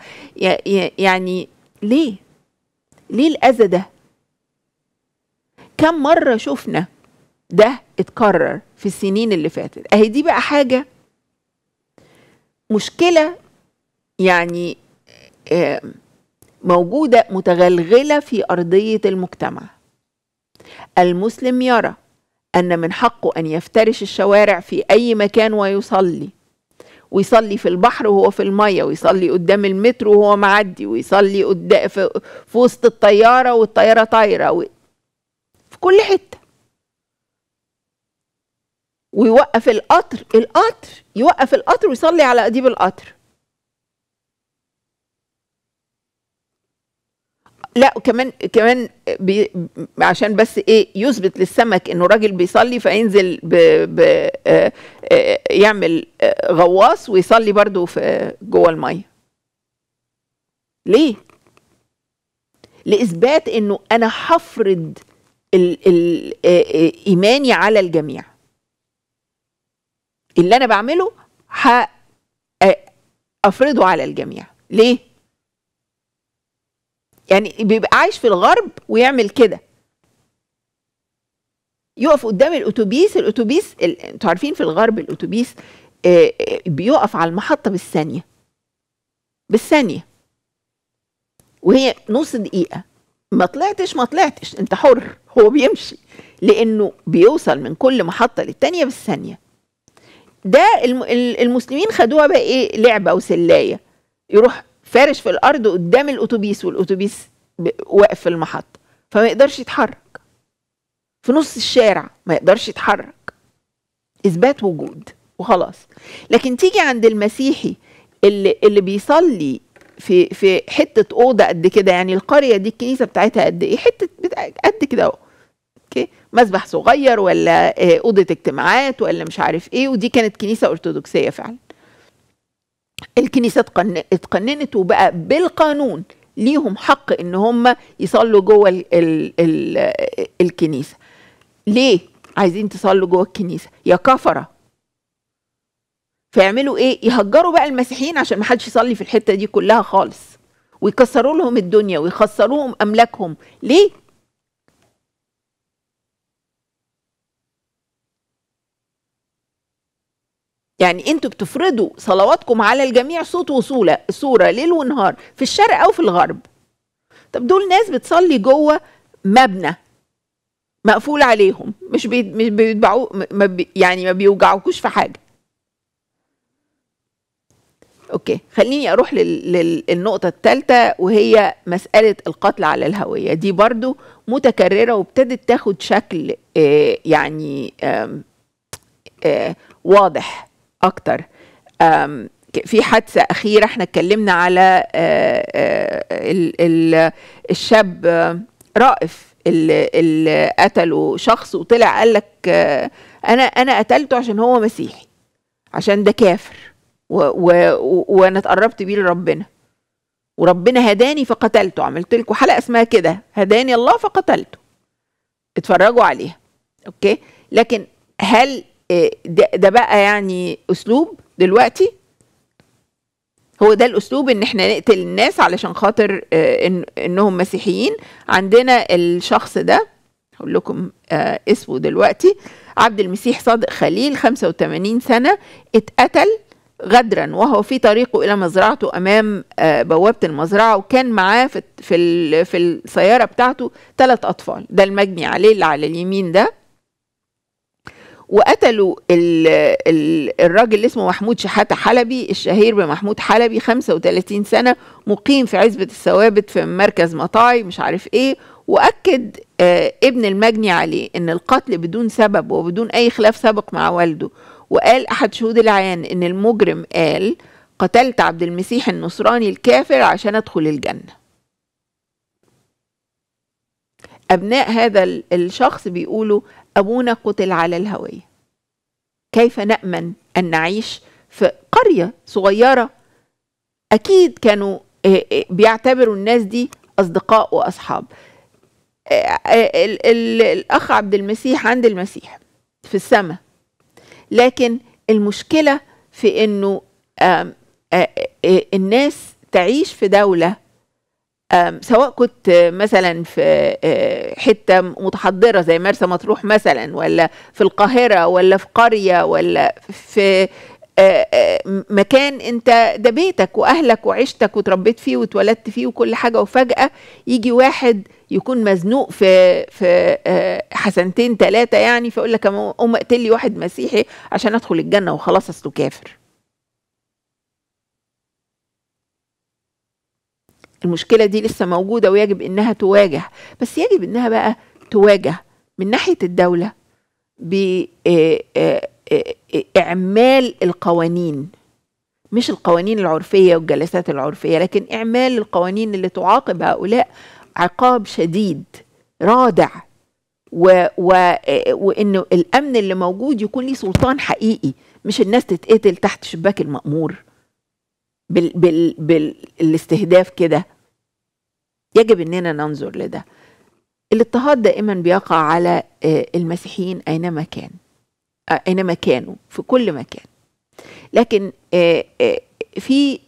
يعني ليه ليه الاذى ده كم مرة شفنا ده اتكرر في السنين اللي فاتت اهي دي بقى حاجة مشكلة يعني آه، موجودة متغلغلة في أرضية المجتمع المسلم يرى أن من حقه أن يفترش الشوارع في أي مكان ويصلي ويصلي في البحر وهو في المية ويصلي قدام المترو وهو معدي ويصلي في وسط الطيارة والطيارة طايرة كل حته ويوقف القطر القطر يوقف القطر ويصلي على اديب القطر لا وكمان كمان بي عشان بس ايه يثبت للسمك انه راجل بيصلي فينزل ب ب آه، آه، يعمل آه، غواص ويصلي برضه في جوه الميه ليه لاثبات انه انا هفرض إيماني على الجميع اللي أنا بعمله أفرضه على الجميع ليه؟ يعني بيبقى عايش في الغرب ويعمل كده يقف قدام الأتوبيس الأتوبيس انتوا عارفين في الغرب الأتوبيس بيقف على المحطة بالثانية بالثانية وهي نص دقيقة ما طلعتش ما طلعتش انت حر هو بيمشي لانه بيوصل من كل محطه للثانيه بالثانيه ده المسلمين خدوها بقى ايه لعبه وسلايه يروح فارش في الارض قدام الاتوبيس والاتوبيس واقف في المحطه فما يقدرش يتحرك في نص الشارع ما يقدرش يتحرك اثبات وجود وخلاص لكن تيجي عند المسيحي اللي اللي بيصلي في في حته اوضه قد كده يعني القريه دي الكنيسه بتاعتها قد ايه حته قد كده اهو اوكي مسبح صغير ولا آه، اوضه اجتماعات ولا مش عارف ايه ودي كانت كنيسه ارثوذكسيه فعلا الكنيسه اتقننت وبقى بالقانون ليهم حق ان هم يصلوا جوه ال ال ال آه، الكنيسه ليه عايزين تصلوا جوه الكنيسه يا كفره فيعملوا ايه يهجروا بقى المسيحيين عشان ما حدش يصلي في الحته دي كلها خالص ويكسروا لهم الدنيا ويخسروهم املاكهم ليه يعني انتوا بتفرضوا صلواتكم على الجميع صوت وصولة صورة ليل ونهار في الشرق او في الغرب طب دول ناس بتصلي جوه مبنى مقفول عليهم مش بيتبعوا ما بي يعني ما بيوجعوكوش في حاجه اوكي خليني اروح للنقطه الثالثه وهي مساله القتل على الهويه دي برضو متكرره وابتدت تاخد شكل آه، يعني آه، واضح اكتر في حادثة أخيرة احنا اتكلمنا على آه، الشاب رائف اللي قتله شخص وطلع قال لك أنا أنا قتلته عشان هو مسيحي عشان ده كافر و... و... وانا اتقربت بيه لربنا وربنا هداني فقتلته عملت لكم حلقه اسمها كده هداني الله فقتلته اتفرجوا عليها اوكي لكن هل آه، ده, ده بقى يعني اسلوب دلوقتي هو ده الاسلوب ان احنا نقتل الناس علشان خاطر آه، إن انهم مسيحيين عندنا الشخص ده هقول لكم آه، اسمه دلوقتي عبد المسيح صادق خليل 85 سنه اتقتل غدرا وهو في طريقه الى مزرعته امام آه، بوابه المزرعه وكان معاه في في السياره بتاعته ثلاث اطفال ده المجني عليه اللي على اليمين ده وقتلوا الـ الـ الراجل اللي اسمه محمود شحاته حلبي الشهير بمحمود حلبي 35 سنه مقيم في عزبه الثوابت في مركز مطاعي مش عارف ايه واكد آه، ابن المجني عليه ان القتل بدون سبب وبدون اي خلاف سابق مع والده وقال أحد شهود العيان إن المجرم قال قتلت عبد المسيح النصراني الكافر عشان أدخل الجنة أبناء هذا الشخص بيقولوا أبونا قتل على الهوية كيف نأمن أن نعيش في قرية صغيرة أكيد كانوا آه، آه، بيعتبروا الناس دي أصدقاء وأصحاب آه، الأخ عبد المسيح عند المسيح في السماء لكن المشكلة في أنه الناس تعيش في دولة سواء كنت مثلا في حتة متحضرة زي مرسى مطروح مثلا ولا في القاهرة ولا في قرية ولا في آه، آه، مكان انت ده بيتك واهلك وعشتك وتربيت فيه واتولدت فيه وكل حاجه وفجاه يجي واحد يكون مزنوق في في آه، حسنتين ثلاثه يعني فيقول لك قوم اقتل لي واحد مسيحي عشان ادخل الجنه وخلاص اصله كافر المشكله دي لسه موجوده ويجب انها تواجه بس يجب انها بقى تواجه من ناحيه الدوله ب اعمال القوانين مش القوانين العرفيه والجلسات العرفيه لكن اعمال القوانين اللي تعاقب هؤلاء عقاب شديد رادع و... و... وانه الامن اللي موجود يكون ليه سلطان حقيقي مش الناس تتقتل تحت شباك المأمور بال... بال... بالاستهداف كده يجب اننا ننظر لده الاضطهاد دائما بيقع على آه، المسيحيين اينما كان اينما آه، مكانه في كل مكان لكن آه، آه، في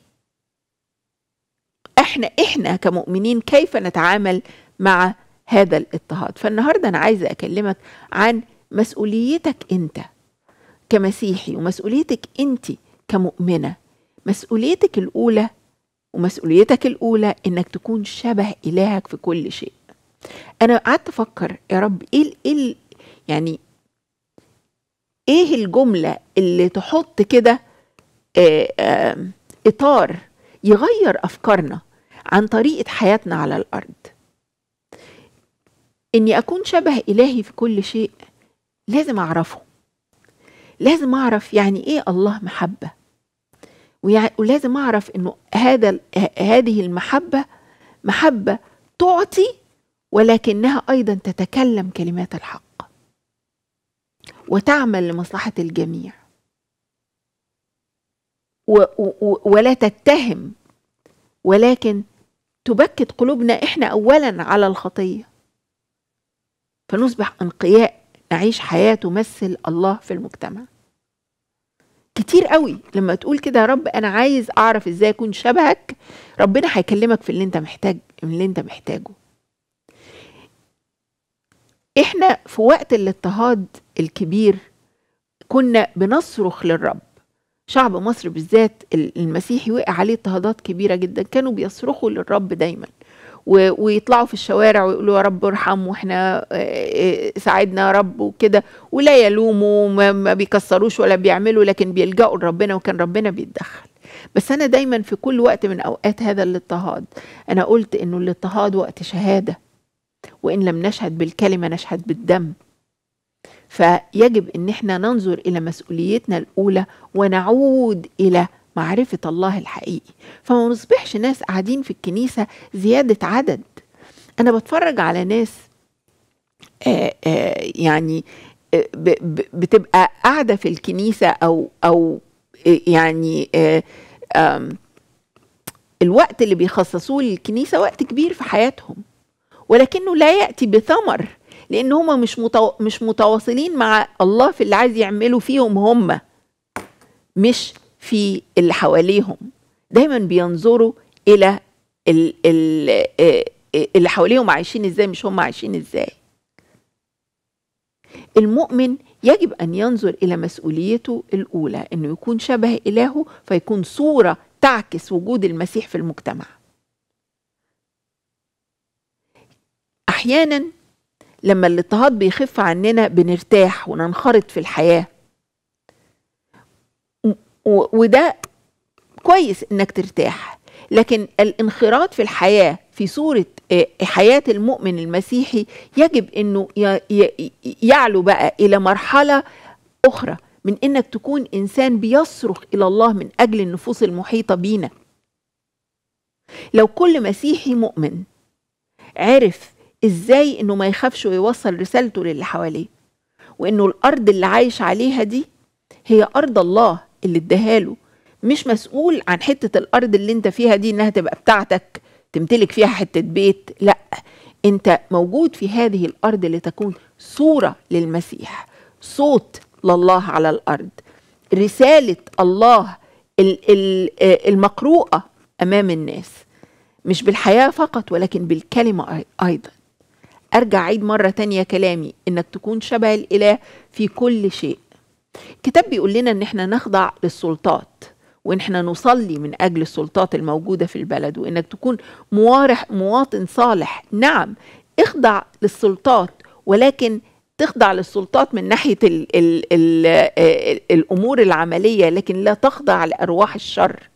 احنا احنا كمؤمنين كيف نتعامل مع هذا الاضطهاد فالنهارده انا عايزه اكلمك عن مسؤوليتك انت كمسيحي ومسؤوليتك انت كمؤمنه مسؤوليتك الاولى ومسؤوليتك الاولى انك تكون شبه الهك في كل شيء انا قعدت افكر يا رب ايه ايه يعني ايه الجمله اللي تحط كده آه، آه، اطار يغير افكارنا عن طريقه حياتنا على الارض اني اكون شبه الهي في كل شيء لازم اعرفه لازم اعرف يعني ايه الله محبه ولازم اعرف انه هذا هذه المحبه محبه تعطي ولكنها ايضا تتكلم كلمات الحق وتعمل لمصلحة الجميع و و ولا تتهم ولكن تبكت قلوبنا احنا اولا على الخطيه فنصبح انقياء نعيش حياه تمثل الله في المجتمع كتير قوي لما تقول كده يا رب انا عايز اعرف ازاي اكون شبهك ربنا هيكلمك في اللي انت محتاج من اللي انت محتاجه احنا في وقت الاضطهاد الكبير كنا بنصرخ للرب شعب مصر بالذات المسيحي وقع عليه اضطهادات كبيرة جدا كانوا بيصرخوا للرب دايما ويطلعوا في الشوارع ويقولوا يا رب ارحم واحنا آه، آه، ساعدنا يا رب وكده ولا يلوموا ما بيكسروش ولا بيعملوا لكن بيلجأوا لربنا وكان ربنا بيتدخل بس انا دايما في كل وقت من اوقات هذا الاضطهاد انا قلت انه الاضطهاد وقت شهاده وان لم نشهد بالكلمه نشهد بالدم فيجب ان احنا ننظر الى مسؤوليتنا الاولى ونعود الى معرفة الله الحقيقي فما نصبحش ناس قاعدين في الكنيسة زيادة عدد أنا بتفرج على ناس آآ آه، آآ آه، يعني آآ آه، بتبقى قاعدة في الكنيسة أو أو يعني الوقت اللي بيخصصوه للكنيسة وقت كبير في حياتهم ولكنه لا يأتي بثمر لان هم مش متو... مش متواصلين مع الله في اللي عايز يعمله فيهم هم مش في اللي حواليهم دايما بينظروا الى ال... ال... اللي حواليهم عايشين ازاي مش هم عايشين ازاي المؤمن يجب ان ينظر الى مسؤوليته الاولى انه يكون شبه الهه فيكون صوره تعكس وجود المسيح في المجتمع احيانا لما الاضطهاد بيخف عننا بنرتاح وننخرط في الحياه وده كويس انك ترتاح لكن الانخراط في الحياه في صوره آه، حياه المؤمن المسيحي يجب انه يعلو بقى الى مرحله اخرى من انك تكون انسان بيصرخ الى الله من اجل النفوس المحيطه بينا لو كل مسيحي مؤمن عرف ازاي انه ما يخافش ويوصل رسالته للي حواليه وانه الارض اللي عايش عليها دي هي ارض الله اللي اداها له مش مسؤول عن حته الارض اللي انت فيها دي انها تبقى بتاعتك تمتلك فيها حته بيت لا انت موجود في هذه الارض لتكون صوره للمسيح صوت لله على الارض رساله الله المقروءه امام الناس مش بالحياه فقط ولكن بالكلمه ايضا أرجع عيد مرة تانية كلامي إنك تكون شبه الإله في كل شيء الكتاب بيقول لنا إن إحنا نخضع للسلطات وإن إحنا نصلي من أجل السلطات الموجودة في البلد وإنك تكون موارح مواطن صالح نعم اخضع للسلطات ولكن تخضع للسلطات من ناحية الـ الـ الـ الأمور العملية لكن لا تخضع لأرواح الشر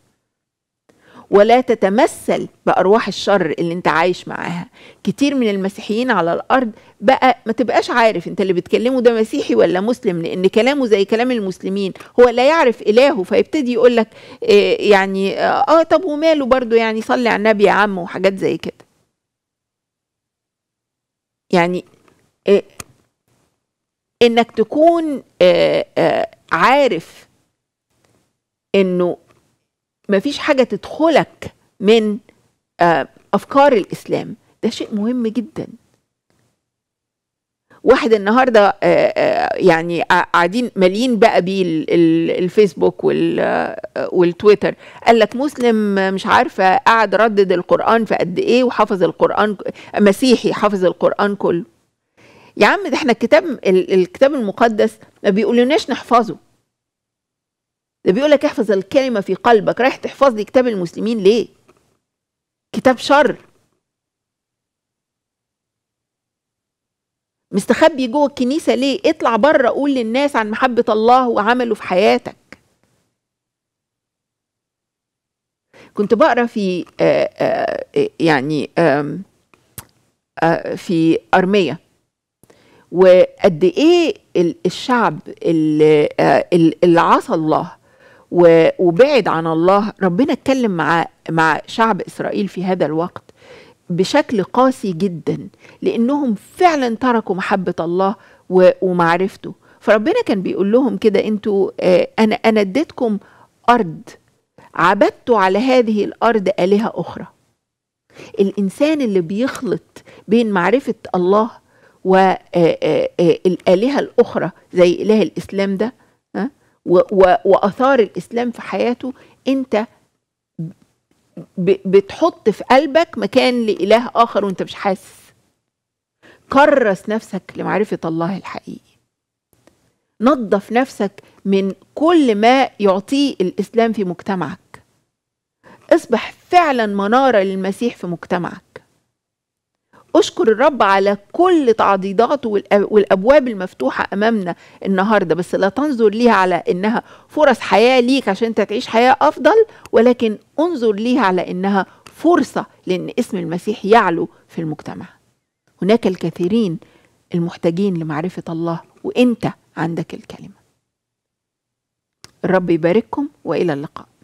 ولا تتمثل بأرواح الشر اللي انت عايش معاها كتير من المسيحيين على الأرض بقى ما تبقاش عارف انت اللي بتكلمه ده مسيحي ولا مسلم لأن كلامه زي كلام المسلمين هو لا يعرف إلهه فيبتدي يقول لك آه، يعني آه،, اه طب وماله برضه يعني صلي على النبي يا عم وحاجات زي كده يعني آه، انك تكون عارف انه ما فيش حاجه تدخلك من آه، افكار الاسلام ده شيء مهم جدا واحد النهارده آه، آه، يعني قاعدين مالين بقى بالفيسبوك والتويتر قال لك مسلم مش عارفه قاعد ردد القران في قد ايه وحفظ القران مسيحي حفظ القران كله يا عم ده احنا الكتاب الكتاب المقدس ما بيقولناش نحفظه ده بيقول لك احفظ الكلمة في قلبك رايح تحفظ لي كتاب المسلمين ليه كتاب شر مستخبي جوه الكنيسة ليه اطلع بره قول للناس عن محبة الله وعمله في حياتك كنت بقرا في آآ آه، آآ آه، آه، يعني آآ في ارميه وقد ايه الشعب اللي عصى الله وبعد عن الله ربنا اتكلم مع مع شعب اسرائيل في هذا الوقت بشكل قاسي جدا لانهم فعلا تركوا محبه الله ومعرفته فربنا كان بيقول لهم كده انتوا آه، انا انا اديتكم ارض عبدتوا على هذه الارض الهه اخرى الانسان اللي بيخلط بين معرفه الله والالهه آه، آه، الاخرى زي اله الاسلام ده واثار الاسلام في حياته انت بتحط في قلبك مكان لاله اخر وانت مش حاسس كرس نفسك لمعرفه الله الحقيقي نظف نفسك من كل ما يعطيه الاسلام في مجتمعك اصبح فعلا مناره للمسيح في مجتمعك اشكر الرب على كل تعضيداته والابواب المفتوحه امامنا النهارده بس لا تنظر ليها على انها فرص حياه ليك عشان انت تعيش حياه افضل ولكن انظر ليها على انها فرصه لان اسم المسيح يعلو في المجتمع هناك الكثيرين المحتاجين لمعرفه الله وانت عندك الكلمه الرب يبارككم والى اللقاء